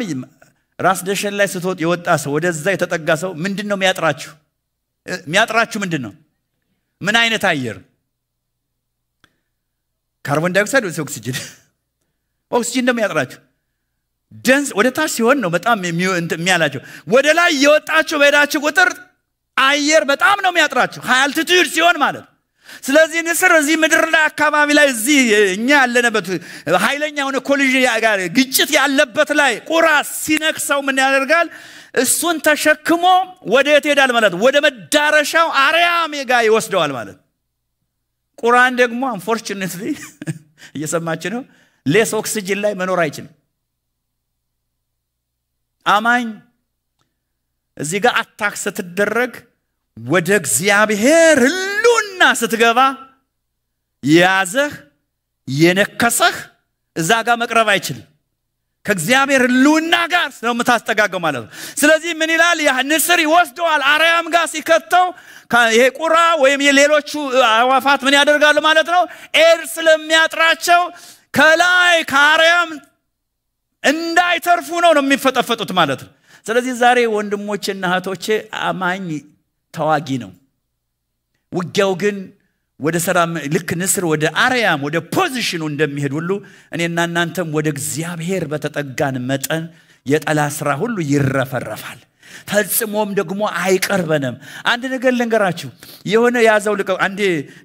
ራስ ደሸን ላይ ስትወጥ የወጣ ሰው ወደዛ የተጠጋ ሰው ምንድን ነው የሚያጥራችሁ? የሚያጥራችሁ ምንድን ነው? ምን አይነት አየር? ካርቦን ዳይኦክሳይድ ወይስ ኦክሲጅን? ኦክሲጅን ደግሞ ያጥራችሁ። ደንስ ወደ ታች ሲሆን ነው በጣም የሚያላቸው። ወደ ላይ የወጣችሁ በሄዳችሁ ቁጥር አየር በጣም ነው የሚያጥራችሁ። ሀይ ሲሆን ማለት ስለዚህ ንስር እዚህ ምድር ላይ አካባቢ ላይ እዚህ እኛ ያለንበት ኃይለኛ የሆነ ኮሊዥ ጋር ግጭት ያለበት ላይ ቁራ ሲነክሰው ምን ያደርጋል? እሱን ተሸክሞ ወደ የት ይሄዳል ማለት ወደ መዳረሻው አርያም ጋር ይወስደዋል ማለት ቁራን ደግሞ አንፎርችነት እየሰማች ነው፣ ሌስ ኦክስጅን ላይ መኖር አይችልም። አማኝ እዚህ ጋር አታክ ስትደረግ ወደ እግዚአብሔር ክርስትና ስትገባ የያዘህ የነከሰህ እዛ ጋር መቅረብ አይችልም። ከእግዚአብሔር ህልውና ጋር ነው የምታስጠጋገው ማለት ነው። ስለዚህ ምን ይላል? ንስር ይወስደዋል፣ አርያም ጋር ሲከተው ይሄ ቁራ ወይም የሌሎቹ አዋፋት ምን ያደርጋሉ ማለት ነው? ኤር ስለሚያጥራቸው ከላይ ከአርያም እንዳይተርፉ ነው ነው የሚፈጠፈጡት ማለት ነው። ስለዚህ ዛሬ ወንድሞቼና እህቶቼ አማኝ ተዋጊ ነው። ውጊያው ግን ወደ ሰላም ልክ ንስር ወደ አርያም ወደ ፖዚሽኑ እንደሚሄድ ሁሉ እኔና እናንተም ወደ እግዚአብሔር በተጠጋን መጠን የጠላት ስራ ሁሉ ይረፈረፋል። ፈጽሞም ደግሞ አይቀርበንም። አንድ ነገር ልንገራችሁ፣ የሆነ የያዘው ልቀ አንዴ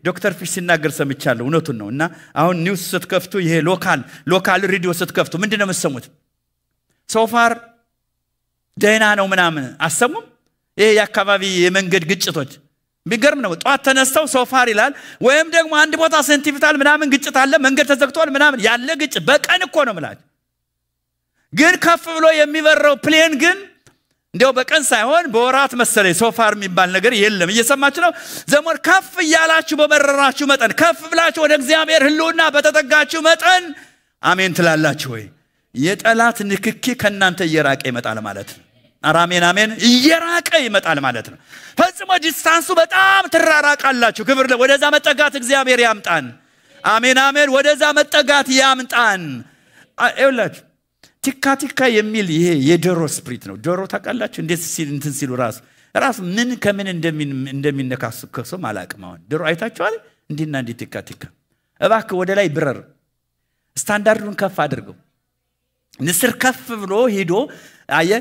ዶክተር ፊሽ ሲናገር ሰምቻለሁ፣ እውነቱን ነው። እና አሁን ኒውስ ስትከፍቱ ይሄ ሎካል ሎካል ሬዲዮ ስትከፍቱ ምንድን ነው የምትሰሙት? ሶፋር ደህና ነው ምናምን አሰሙም። ይሄ የአካባቢ የመንገድ ግጭቶች ቢገርም ነው። ጠዋት ተነስተው ሶፋር ይላል። ወይም ደግሞ አንድ ቦታ ሴንቲፊታል ምናምን ግጭት አለ፣ መንገድ ተዘግቷል ምናምን ያለ ግጭት በቀን እኮ ነው ምላች። ግን ከፍ ብሎ የሚበረው ፕሌን ግን እንዲያው በቀን ሳይሆን በወራት መሰለኝ ሶፋር የሚባል ነገር የለም። እየሰማችሁ ነው ዘሞን። ከፍ እያላችሁ በበረራችሁ መጠን፣ ከፍ ብላችሁ ወደ እግዚአብሔር ህልውና በተጠጋችሁ መጠን አሜን ትላላችሁ ወይ? የጠላት ንክኪ ከእናንተ እየራቀ ይመጣል ማለት ነው። አራሜን አሜን እየራቀ ይመጣል ማለት ነው። ፈጽሞ ዲስታንሱ በጣም ትራራቃላችሁ። ክብር ወደዛ መጠጋት እግዚአብሔር ያምጣን። አሜን አሜን። ወደዛ መጠጋት ያምጣን። ይኸውላችሁ ቲካ ቲካ የሚል ይሄ የዶሮ ስፕሪት ነው። ዶሮ ታቃላችሁ እንዴት ሲል እንትን ሲሉ ራሱ ራሱ ምን ከምን እንደሚነካሱ አላቅም። አሁን ዶሮ አይታችኋል? እንዲና እንዲ ቲካ ቲካ። እባክህ ወደ ላይ ብረር፣ ስታንዳርዱን ከፍ አድርገው ንስር ከፍ ብሎ ሄዶ። አየ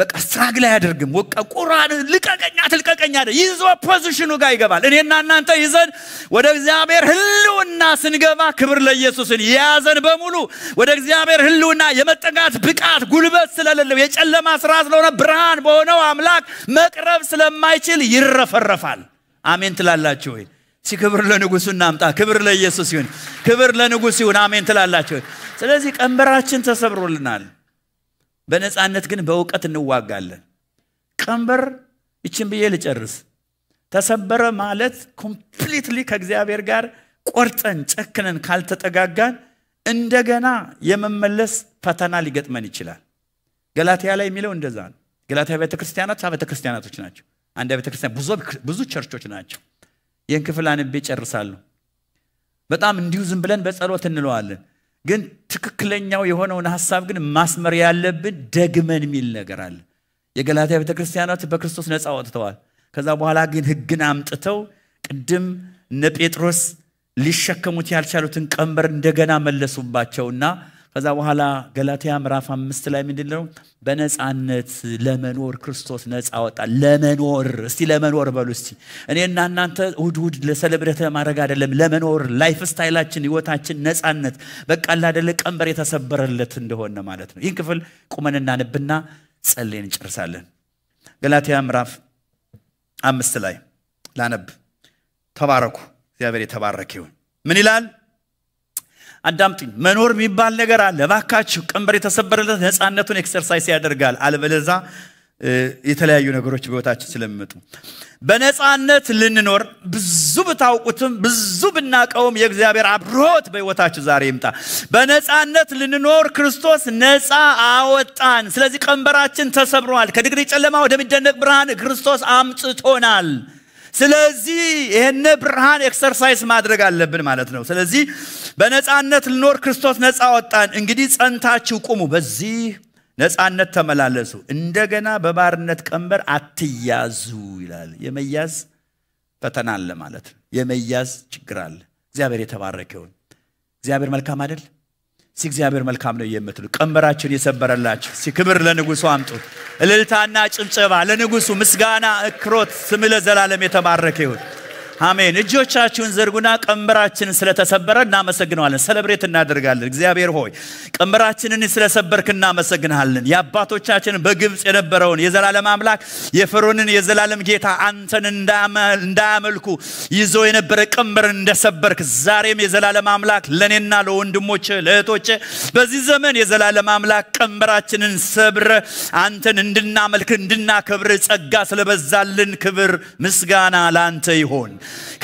በቃ ስትራግል አያደርግም። ወቃ ቁራን ልቀቀኛ ትልቀቀኛ አደ ይዞ ፖዚሽኑ ጋር ይገባል። እኔና እናንተ ይዘን ወደ እግዚአብሔር ህልውና ስንገባ ክብር ለኢየሱስን የያዘን በሙሉ ወደ እግዚአብሔር ህልውና የመጠጋት ብቃት ጉልበት ስለሌለው የጨለማ ስራ ስለሆነ ብርሃን በሆነው አምላክ መቅረብ ስለማይችል ይረፈረፋል። አሜን ትላላችሁ ወይ? እስኪ ክብር ለንጉሱ እናምጣ። ክብር ለኢየሱስ ይሁን። ክብር ለንጉስ ይሁን። አሜን ትላላችሁ። ስለዚህ ቀንበራችን ተሰብሮልናል። በነፃነት ግን በእውቀት እንዋጋለን። ቀንበር ይችን ብዬ ልጨርስ። ተሰበረ ማለት ኮምፕሊትሊ ከእግዚአብሔር ጋር ቆርጠን ጨክነን ካልተጠጋጋን እንደገና የመመለስ ፈተና ሊገጥመን ይችላል። ገላትያ ላይ የሚለው እንደዛ ነው። ገላትያ ቤተክርስቲያናት ቤተክርስቲያናቶች ናቸው። አንድ ቤተክርስቲያን ብዙ ቸርቾች ናቸው። ይህን ክፍል አንቤ ጨርሳለሁ። በጣም እንዲሁ ዝም ብለን በጸሎት እንለዋለን። ግን ትክክለኛው የሆነውን ሀሳብ ግን ማስመር ያለብን ደግመን የሚል ነገር አለ። የገላትያ ቤተ ክርስቲያናት በክርስቶስ ነፃ ወጥተዋል። ከዛ በኋላ ግን ህግን አምጥተው ቅድም እነ ጴጥሮስ ሊሸከሙት ያልቻሉትን ቀንበር እንደገና መለሱባቸውና ከዛ በኋላ ገላትያ ምዕራፍ አምስት ላይ ምንድን ነው? በነፃነት ለመኖር ክርስቶስ ነፃ ወጣ። ለመኖር እስቲ ለመኖር በሉ እስቲ። እኔና እናንተ እሁድ እሁድ ለሰለብሬት ለማድረግ አይደለም፣ ለመኖር ላይፍ ስታይላችን፣ ህይወታችን ነፃነት በቃ ላደለ ቀንበር የተሰበረለት እንደሆነ ማለት ነው። ይህን ክፍል ቁመን እናንብና ጸልየን እንጨርሳለን። ገላትያ ምዕራፍ አምስት ላይ ላነብ። ተባረኩ፣ እግዚአብሔር የተባረክ ይሁን። ምን ይላል? አዳምጡኝ። መኖር የሚባል ነገር አለ። እባካችሁ ቀንበር የተሰበረለት ነፃነቱን ኤክሰርሳይስ ያደርጋል። አልበለዛ የተለያዩ ነገሮች በህይወታችን ስለሚመጡ በነፃነት ልንኖር ብዙ ብታውቁትም ብዙ ብናቀውም የእግዚአብሔር አብሮት በህይወታችሁ ዛሬ ይምጣ። በነፃነት ልንኖር ክርስቶስ ነፃ አወጣን። ስለዚህ ቀንበራችን ተሰብሯል። ከድግሪ ጨለማ ወደሚደነቅ ብርሃን ክርስቶስ አምጥቶናል። ስለዚህ ይህን ብርሃን ኤክሰርሳይዝ ማድረግ አለብን ማለት ነው። ስለዚህ በነፃነት ልኖር ክርስቶስ ነፃ ወጣን። እንግዲህ ጸንታችሁ ቁሙ፣ በዚህ ነፃነት ተመላለሱ፣ እንደገና በባርነት ቀንበር አትያዙ ይላል። የመያዝ ፈተና አለ ማለት ነው። የመያዝ ችግር አለ። እግዚአብሔር የተባረከው እግዚአብሔር መልካም አይደል? እስቲ እግዚአብሔር መልካም ነው የምትሉ ቀንበራችን የሰበረላችሁ እስቲ ክብር ለንጉሱ አምጡ እልልታና ጭብጨባ ለንጉሱ ምስጋና፣ እክሮት፣ ስም ለዘላለም የተባረከ ይሁን። አሜን። እጆቻችሁን ዘርጉና ቀንበራችንን ስለተሰበረ እናመሰግነዋለን። ሰለብሬት እናደርጋለን። እግዚአብሔር ሆይ ቀንበራችንን ስለሰበርክ እናመሰግናለን። የአባቶቻችንን በግብፅ የነበረውን የዘላለም አምላክ የፈሮንን የዘላለም ጌታ አንተን እንዳያመልኩ ይዞ የነበረ ቀንበርን እንደሰበርክ ዛሬም የዘላለም አምላክ ለእኔና ለወንድሞች ለእህቶች በዚህ ዘመን የዘላለም አምላክ ቀንበራችንን ሰብረ አንተን እንድናመልክ እንድናከብር ጸጋ ስለበዛልን ክብር ምስጋና ለአንተ ይሆን።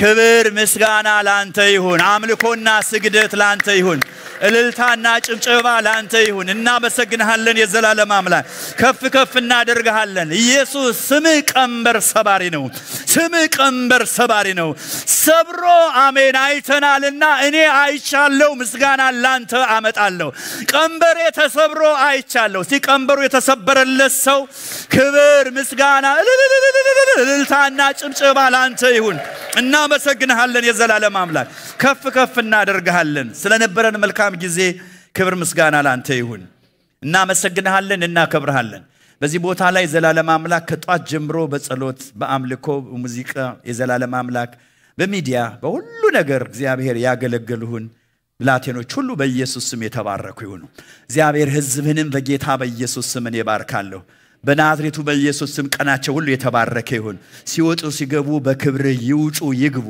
ክብር ምስጋና ላንተ ይሁን። አምልኮና ስግደት ላንተ ይሁን። እልልታና ጭብጨባ ላንተ ይሁን። እናመሰግንሃለን የዘላለም አምላክ፣ ከፍ ከፍ እናደርግሃለን። ኢየሱስ ስምህ ቀንበር ሰባሪ ነው። ስምህ ቀንበር ሰባሪ ነው። ሰብሮ አሜን አይተናልና እኔ አይቻለው፣ ምስጋና ላንተ አመጣለሁ። ቀንበሬ ተሰብሮ አይቻለሁ። እስቲ ቀንበሩ የተሰበረለት ሰው ክብር ምስጋና፣ እልልታና ጭብጨባ ላንተ ይሁን። እናመሰግንሃለን። የዘላለም አምላክ ከፍ ከፍ እናደርግሃለን። ስለነበረን መልካም ጊዜ ክብር ምስጋና ላንተ ይሁን። እናመሰግንሃለን፣ እናከብርሃለን። በዚህ ቦታ ላይ ዘላለም አምላክ ከጧት ጀምሮ በጸሎት በአምልኮ፣ በሙዚቃ የዘላለም አምላክ በሚዲያ በሁሉ ነገር እግዚአብሔር ያገለገልሁን ብላቴኖች ሁሉ በኢየሱስ ስም የተባረኩ ይሁኑ። እግዚአብሔር ሕዝብህንም በጌታ በኢየሱስ ስም እኔ ባርካለሁ። በናዝሬቱ በኢየሱስ ስም ቀናቸው ሁሉ የተባረከ ይሁን። ሲወጡ ሲገቡ በክብር ይውጩ ይግቡ።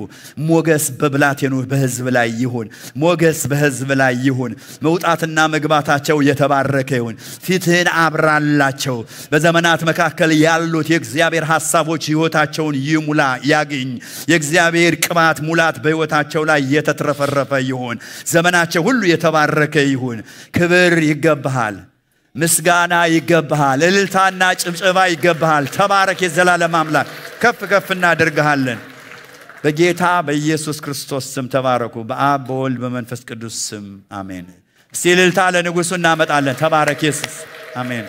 ሞገስ በብላቴኖች በህዝብ ላይ ይሁን። ሞገስ በህዝብ ላይ ይሁን። መውጣትና መግባታቸው የተባረከ ይሁን። ፊትህን አብራላቸው። በዘመናት መካከል ያሉት የእግዚአብሔር ሐሳቦች ህይወታቸውን ይሙላ ያግኝ። የእግዚአብሔር ቅባት ሙላት በህይወታቸው ላይ የተትረፈረፈ ይሁን። ዘመናቸው ሁሉ የተባረከ ይሁን። ክብር ይገባሃል። ምስጋና ይገባሃል፣ እልልታና ጭብጨባ ይገባሃል። ተባረክ የዘላለም አምላክ፣ ከፍ ከፍ እናደርግሃለን። በጌታ በኢየሱስ ክርስቶስ ስም ተባረኩ። በአብ በወልድ በመንፈስ ቅዱስ ስም አሜን። እስቲ እልልታ ለንጉሱ እናመጣለን። ተባረክ ኢየሱስ። አሜን።